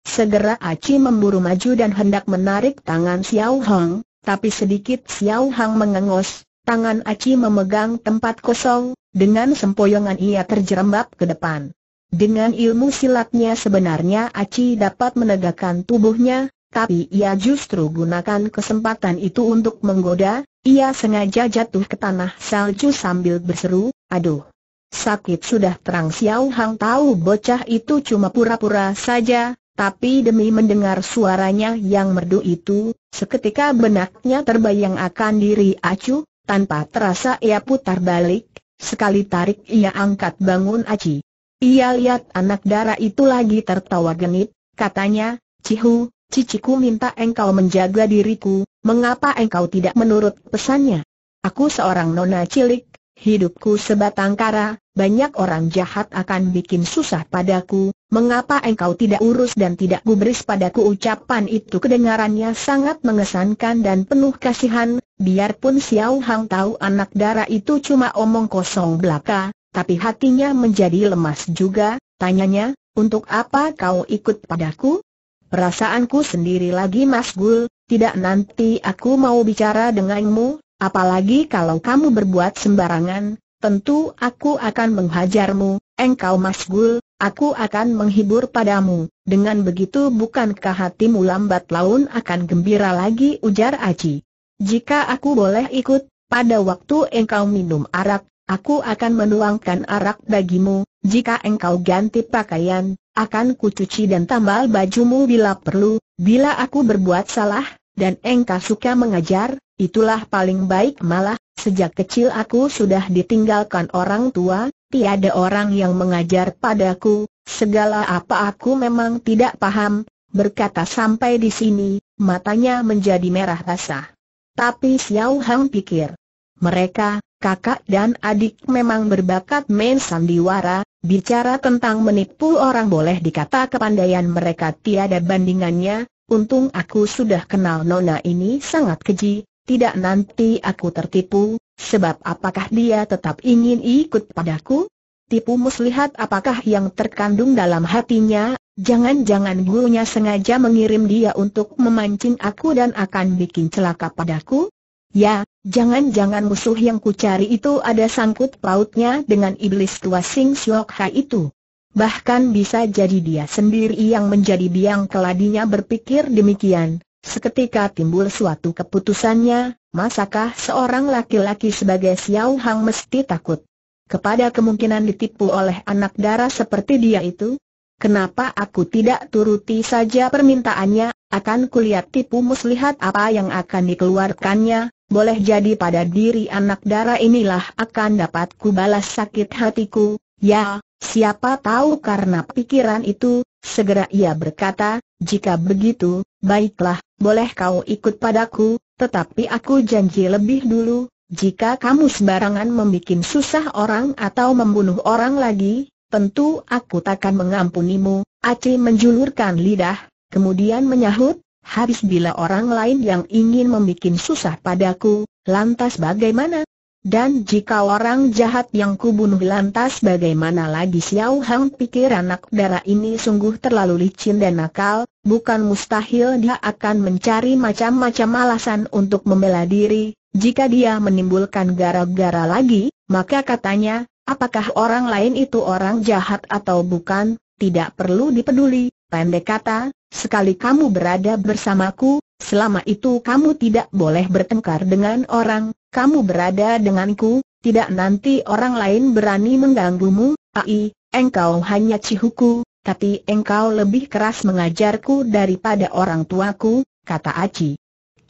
Segera Aci memburu maju dan hendak menarik tangan Xiao Hong, tapi sedikit Xiao Hong mengengos, tangan Aci memegang tempat kosong, dengan sempoyongan ia terjerembab ke depan. Dengan ilmu silatnya sebenarnya Aci dapat menegakkan tubuhnya, tapi ia justru gunakan kesempatan itu untuk menggoda, ia sengaja jatuh ke tanah salju sambil berseru, aduh. Sakit sudah terang Xiao Hang tahu bocah itu cuma pura-pura saja, tapi demi mendengar suaranya yang merdu itu, seketika benaknya terbayang akan diri Acu, tanpa terasa ia putar balik, sekali tarik ia angkat bangun Aci. Ia lihat anak darah itu lagi tertawa genit, katanya, Cihu, ciciku minta engkau menjaga diriku, mengapa engkau tidak menurut pesannya? Aku seorang nona cilik, hidupku sebatang kara, banyak orang jahat akan bikin susah padaku, mengapa engkau tidak urus dan tidak gubris padaku ucapan itu kedengarannya sangat mengesankan dan penuh kasihan, biarpun Xiao Hang tahu anak darah itu cuma omong kosong belaka, tapi hatinya menjadi lemas juga, tanyanya, untuk apa kau ikut padaku? Perasaanku sendiri lagi Mas Gul, tidak nanti aku mau bicara denganmu, Apalagi kalau kamu berbuat sembarangan, tentu aku akan menghajarmu, engkau masgul, aku akan menghibur padamu. Dengan begitu bukankah hatimu lambat laun akan gembira lagi ujar Aji. Jika aku boleh ikut, pada waktu engkau minum arak, aku akan menuangkan arak bagimu, jika engkau ganti pakaian, akan kucuci dan tambal bajumu bila perlu, bila aku berbuat salah, dan engkau suka mengajar, itulah paling baik malah, sejak kecil aku sudah ditinggalkan orang tua, tiada orang yang mengajar padaku, segala apa aku memang tidak paham, berkata sampai di sini, matanya menjadi merah basah. Tapi Xiao Hang pikir, mereka, kakak dan adik memang berbakat main sandiwara, bicara tentang menipu orang boleh dikata kepandaian mereka tiada bandingannya, Untung aku sudah kenal nona ini sangat keji, tidak nanti aku tertipu, sebab apakah dia tetap ingin ikut padaku? Tipu muslihat apakah yang terkandung dalam hatinya, jangan-jangan gurunya sengaja mengirim dia untuk memancing aku dan akan bikin celaka padaku? Ya, jangan-jangan musuh yang kucari itu ada sangkut pautnya dengan iblis tua Sing Siok Ha itu. Bahkan bisa jadi dia sendiri yang menjadi biang keladinya berpikir demikian, seketika timbul suatu keputusannya, masakah seorang laki-laki sebagai Xiao Hang mesti takut? Kepada kemungkinan ditipu oleh anak dara seperti dia itu? Kenapa aku tidak turuti saja permintaannya, akan kulihat tipu muslihat apa yang akan dikeluarkannya, boleh jadi pada diri anak dara inilah akan dapat balas sakit hatiku, Ya, siapa tahu karena pikiran itu, segera ia berkata, jika begitu, baiklah, boleh kau ikut padaku, tetapi aku janji lebih dulu, jika kamu sembarangan membuat susah orang atau membunuh orang lagi, tentu aku takkan mengampunimu, Aci menjulurkan lidah, kemudian menyahut, habis bila orang lain yang ingin membuat susah padaku, lantas bagaimana? Dan jika orang jahat yang kubunuh lantas bagaimana lagi Xiao Hang pikir anak darah ini sungguh terlalu licin dan nakal, bukan mustahil dia akan mencari macam-macam alasan untuk membela diri, jika dia menimbulkan gara-gara lagi, maka katanya, apakah orang lain itu orang jahat atau bukan, tidak perlu dipeduli, pendek kata, sekali kamu berada bersamaku, selama itu kamu tidak boleh bertengkar dengan orang, kamu berada denganku, tidak nanti orang lain berani mengganggumu, ai, engkau hanya cihuku, tapi engkau lebih keras mengajarku daripada orang tuaku, kata Aci.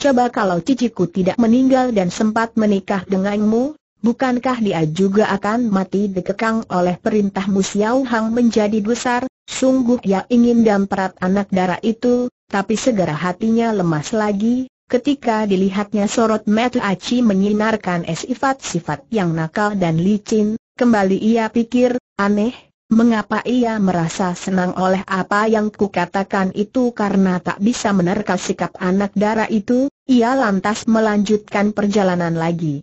Coba kalau ciciku tidak meninggal dan sempat menikah denganmu, bukankah dia juga akan mati dikekang oleh perintahmu Xiao Hang menjadi besar. sungguh ia ingin damprat anak darah itu, tapi segera hatinya lemas lagi, Ketika dilihatnya sorot mata Aci menyinarkan sifat-sifat yang nakal dan licin, kembali ia pikir, aneh, mengapa ia merasa senang oleh apa yang kukatakan itu karena tak bisa menerka sikap anak darah itu, ia lantas melanjutkan perjalanan lagi.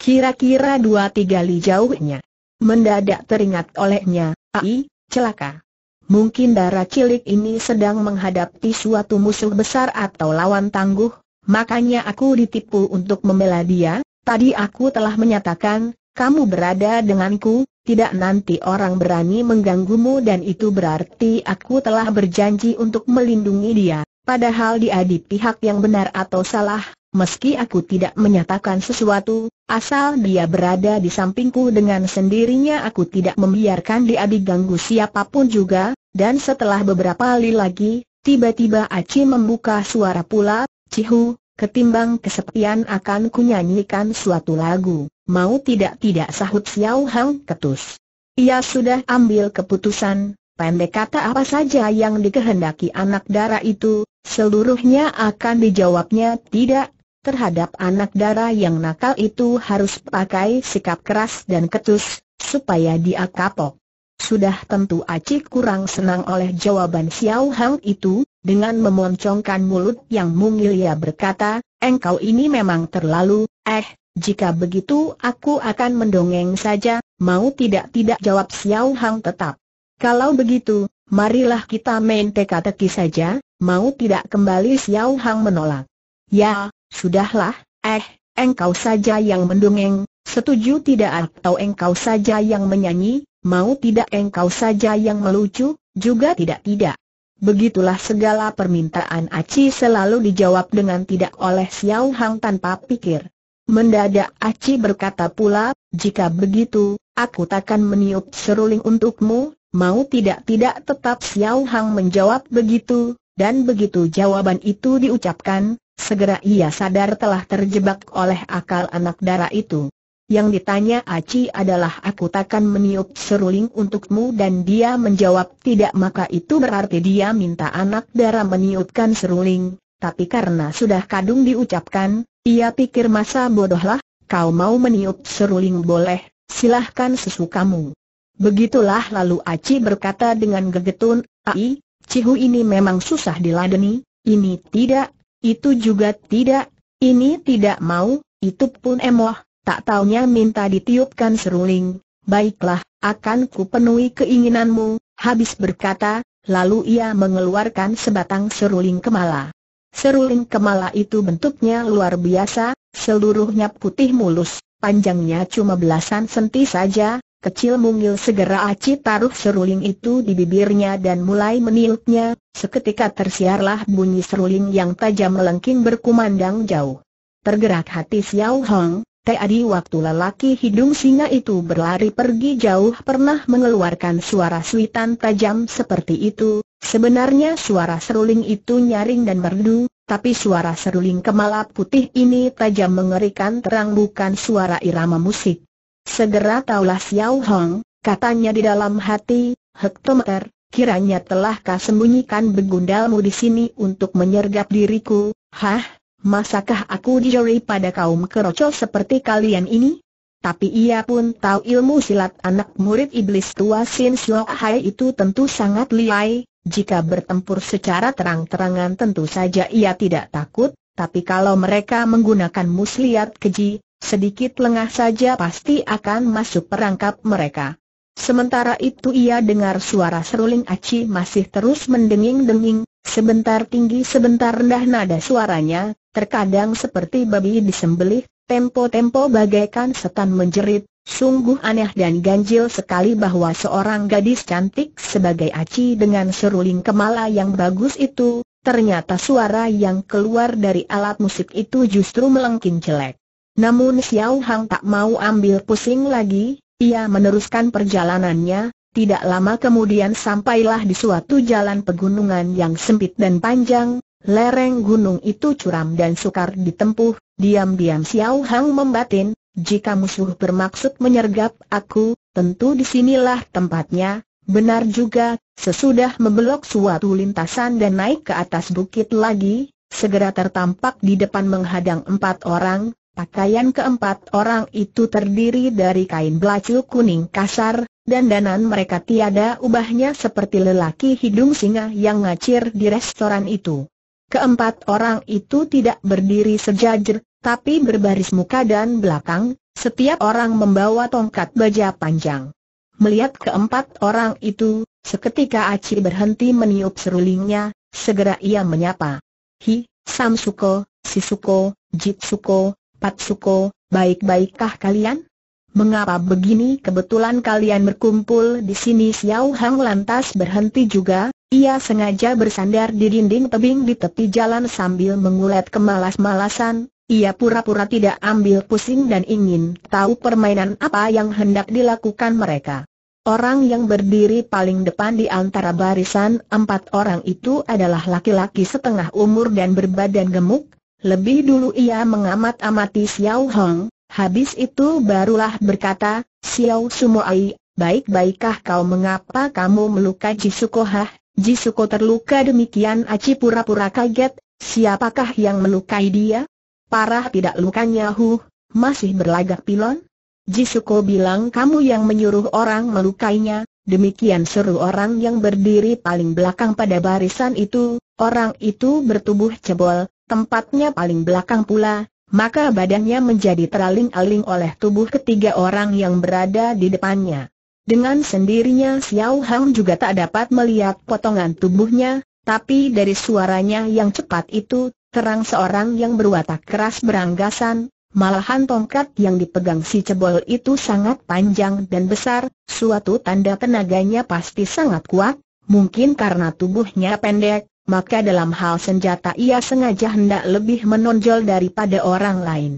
Kira-kira dua tiga li jauhnya. Mendadak teringat olehnya, ai, celaka. Mungkin darah cilik ini sedang menghadapi suatu musuh besar atau lawan tangguh, Makanya aku ditipu untuk membela dia, tadi aku telah menyatakan, kamu berada denganku, tidak nanti orang berani mengganggumu dan itu berarti aku telah berjanji untuk melindungi dia, padahal dia di pihak yang benar atau salah, meski aku tidak menyatakan sesuatu, asal dia berada di sampingku dengan sendirinya aku tidak membiarkan dia diganggu siapapun juga, dan setelah beberapa kali lagi, tiba-tiba Aci membuka suara pula, Cihu, ketimbang kesepian akan kunyanyikan suatu lagu, mau tidak tidak sahut Xiao Hang ketus. Ia sudah ambil keputusan, pendek kata apa saja yang dikehendaki anak dara itu, seluruhnya akan dijawabnya tidak, terhadap anak dara yang nakal itu harus pakai sikap keras dan ketus, supaya dia kapok. Sudah tentu Aci kurang senang oleh jawaban Xiao Hang itu, dengan memoncongkan mulut yang mungil ia berkata, engkau ini memang terlalu, eh, jika begitu aku akan mendongeng saja, mau tidak-tidak jawab Xiao Hang tetap. Kalau begitu, marilah kita main teka-teki saja, mau tidak kembali Xiao Hang menolak. Ya, sudahlah, eh, engkau saja yang mendongeng, setuju tidak atau engkau saja yang menyanyi, mau tidak engkau saja yang melucu, juga tidak-tidak. Begitulah segala permintaan Aci selalu dijawab dengan tidak oleh Xiao Hang tanpa pikir. Mendadak Aci berkata pula, jika begitu, aku takkan meniup seruling untukmu, mau tidak-tidak tetap Xiao Hang menjawab begitu, dan begitu jawaban itu diucapkan, segera ia sadar telah terjebak oleh akal anak darah itu. Yang ditanya Aci adalah aku takkan meniup seruling untukmu dan dia menjawab tidak maka itu berarti dia minta anak darah meniupkan seruling, tapi karena sudah kadung diucapkan, ia pikir masa bodohlah, kau mau meniup seruling boleh, silahkan sesukamu. Begitulah lalu Aci berkata dengan gegetun, Ai, Cihu ini memang susah diladeni, ini tidak, itu juga tidak, ini tidak mau, itu pun emoh, tak taunya minta ditiupkan seruling, baiklah, akan ku penuhi keinginanmu, habis berkata, lalu ia mengeluarkan sebatang seruling kemala. Seruling kemala itu bentuknya luar biasa, seluruhnya putih mulus, panjangnya cuma belasan senti saja, Kecil mungil segera Aci taruh seruling itu di bibirnya dan mulai meniupnya, seketika tersiarlah bunyi seruling yang tajam melengking berkumandang jauh. Tergerak hati Xiao Hong, Tadi waktu lelaki hidung singa itu berlari pergi jauh pernah mengeluarkan suara suitan tajam seperti itu, sebenarnya suara seruling itu nyaring dan merdu, tapi suara seruling kemala putih ini tajam mengerikan terang bukan suara irama musik. Segera taulah Xiao Hong, katanya di dalam hati, hektometer, kiranya telahkah sembunyikan begundalmu di sini untuk menyergap diriku, hah? Masakah aku dijeri pada kaum keroco seperti kalian ini? Tapi ia pun tahu ilmu silat anak murid iblis tua Sin Suo Hai itu tentu sangat liai, jika bertempur secara terang-terangan tentu saja ia tidak takut, tapi kalau mereka menggunakan muslihat keji, sedikit lengah saja pasti akan masuk perangkap mereka. Sementara itu ia dengar suara seruling aci masih terus mendenging-denging, sebentar tinggi sebentar rendah nada suaranya, Terkadang seperti babi disembelih, tempo-tempo bagaikan setan menjerit, Sungguh aneh dan ganjil sekali bahwa seorang gadis cantik sebagai Aci dengan seruling kemala yang bagus itu, ternyata suara yang keluar dari alat musik itu justru melengking jelek. Namun Xiao Hang tak mau ambil pusing lagi, ia meneruskan perjalanannya, tidak lama kemudian sampailah di suatu jalan pegunungan yang sempit dan panjang, Lereng gunung itu curam dan sukar ditempuh, diam-diam Xiao Hang membatin, jika musuh bermaksud menyergap aku, tentu disinilah tempatnya, benar juga, sesudah membelok suatu lintasan dan naik ke atas bukit lagi, segera tertampak di depan menghadang empat orang, pakaian keempat orang itu terdiri dari kain belacu kuning kasar, dan Dandanan mereka tiada ubahnya seperti lelaki hidung singa yang ngacir di restoran itu. Keempat orang itu tidak berdiri sejajar, tapi berbaris muka dan belakang, setiap orang membawa tongkat baja panjang. Melihat keempat orang itu, seketika Aci berhenti meniup serulingnya, segera ia menyapa. Hi, Samsuko, Sisuko, Jitsuko, Patsuko, baik-baikkah kalian? Mengapa begini kebetulan kalian berkumpul di sini Xiao Hang lantas berhenti juga, ia sengaja bersandar di dinding tebing di tepi jalan sambil mengulet kemalas-malasan, ia pura-pura tidak ambil pusing dan ingin tahu permainan apa yang hendak dilakukan mereka. Orang yang berdiri paling depan di antara barisan empat orang itu adalah laki-laki setengah umur dan berbadan gemuk. Lebih dulu ia mengamat-amati Xiao Hong, habis itu barulah berkata, Xiao Sumoai, baik-baikkah kau mengapa kamu melukai Jisukohah? Jisuko terluka demikian Aci pura-pura kaget, siapakah yang melukai dia? Parah tidak lukanya huh? masih berlagak pilon? Jisuko bilang kamu yang menyuruh orang melukainya, demikian seru orang yang berdiri paling belakang pada barisan itu, orang itu bertubuh cebol, tempatnya paling belakang pula, maka badannya menjadi teraling-aling oleh tubuh ketiga orang yang berada di depannya. Dengan sendirinya Xiao Hang juga tak dapat melihat potongan tubuhnya, tapi dari suaranya yang cepat itu, terang seorang yang berwatak keras beranggasan, malahan tongkat yang dipegang si cebol itu sangat panjang dan besar, suatu tanda tenaganya pasti sangat kuat, mungkin karena tubuhnya pendek, maka dalam hal senjata ia sengaja hendak lebih menonjol daripada orang lain.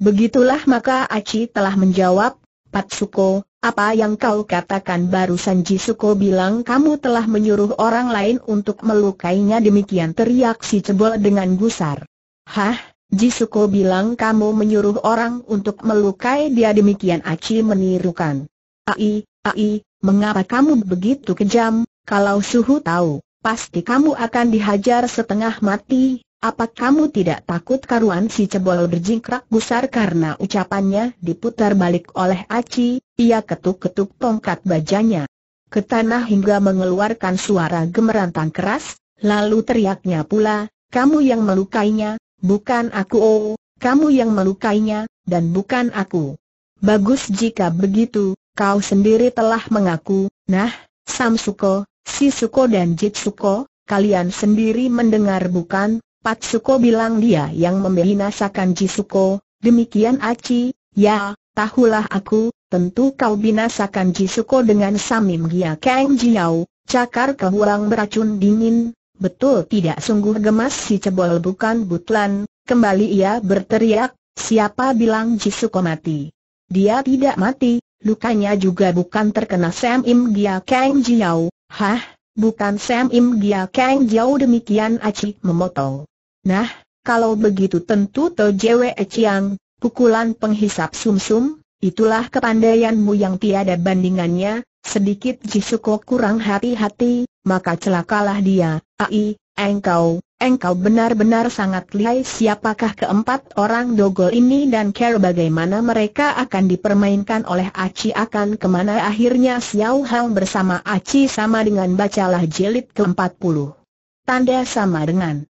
Begitulah maka Aci telah menjawab, Pat Patsuko, apa yang kau katakan barusan Jisuko bilang kamu telah menyuruh orang lain untuk melukainya demikian teriak si cebol dengan gusar. Hah, Jisuko bilang kamu menyuruh orang untuk melukai dia demikian Aci menirukan. Ai, ai, mengapa kamu begitu kejam, kalau suhu tahu, pasti kamu akan dihajar setengah mati, apa kamu tidak takut karuan si cebol berjingkrak gusar karena ucapannya diputar balik oleh Aci, ia ketuk-ketuk tongkat bajanya ke tanah hingga mengeluarkan suara gemerantang keras, lalu teriaknya pula, kamu yang melukainya, bukan aku oh, kamu yang melukainya, dan bukan aku. Bagus jika begitu, kau sendiri telah mengaku, nah, Samsuko, Sisuko dan Jitsuko, kalian sendiri mendengar bukan, Patsuko bilang dia yang membinasakan Jisuko, demikian Aci, ya, tahulah aku, tentu kau binasakan Jisuko dengan Samim Gia Kang Jiao, cakar kehuang beracun dingin, betul tidak sungguh gemas si cebol bukan butlan, kembali ia berteriak, siapa bilang Jisuko mati? Dia tidak mati, lukanya juga bukan terkena Samim Gia Kang Jiao, hah, bukan Samim Gia Kang Jiao demikian Aci memotong. Nah, kalau begitu tentu Tojwe Chiang, pukulan penghisap sumsum, -sum, Itulah kepandaianmu yang tiada bandingannya, sedikit Jisuko kurang hati-hati, maka celakalah dia, ai, engkau, engkau benar-benar sangat lihai siapakah keempat orang dogol ini dan care bagaimana mereka akan dipermainkan oleh Aci akan kemana akhirnya Xiao Hang bersama Aci sama dengan bacalah jilid keempat puluh. Tanda sama dengan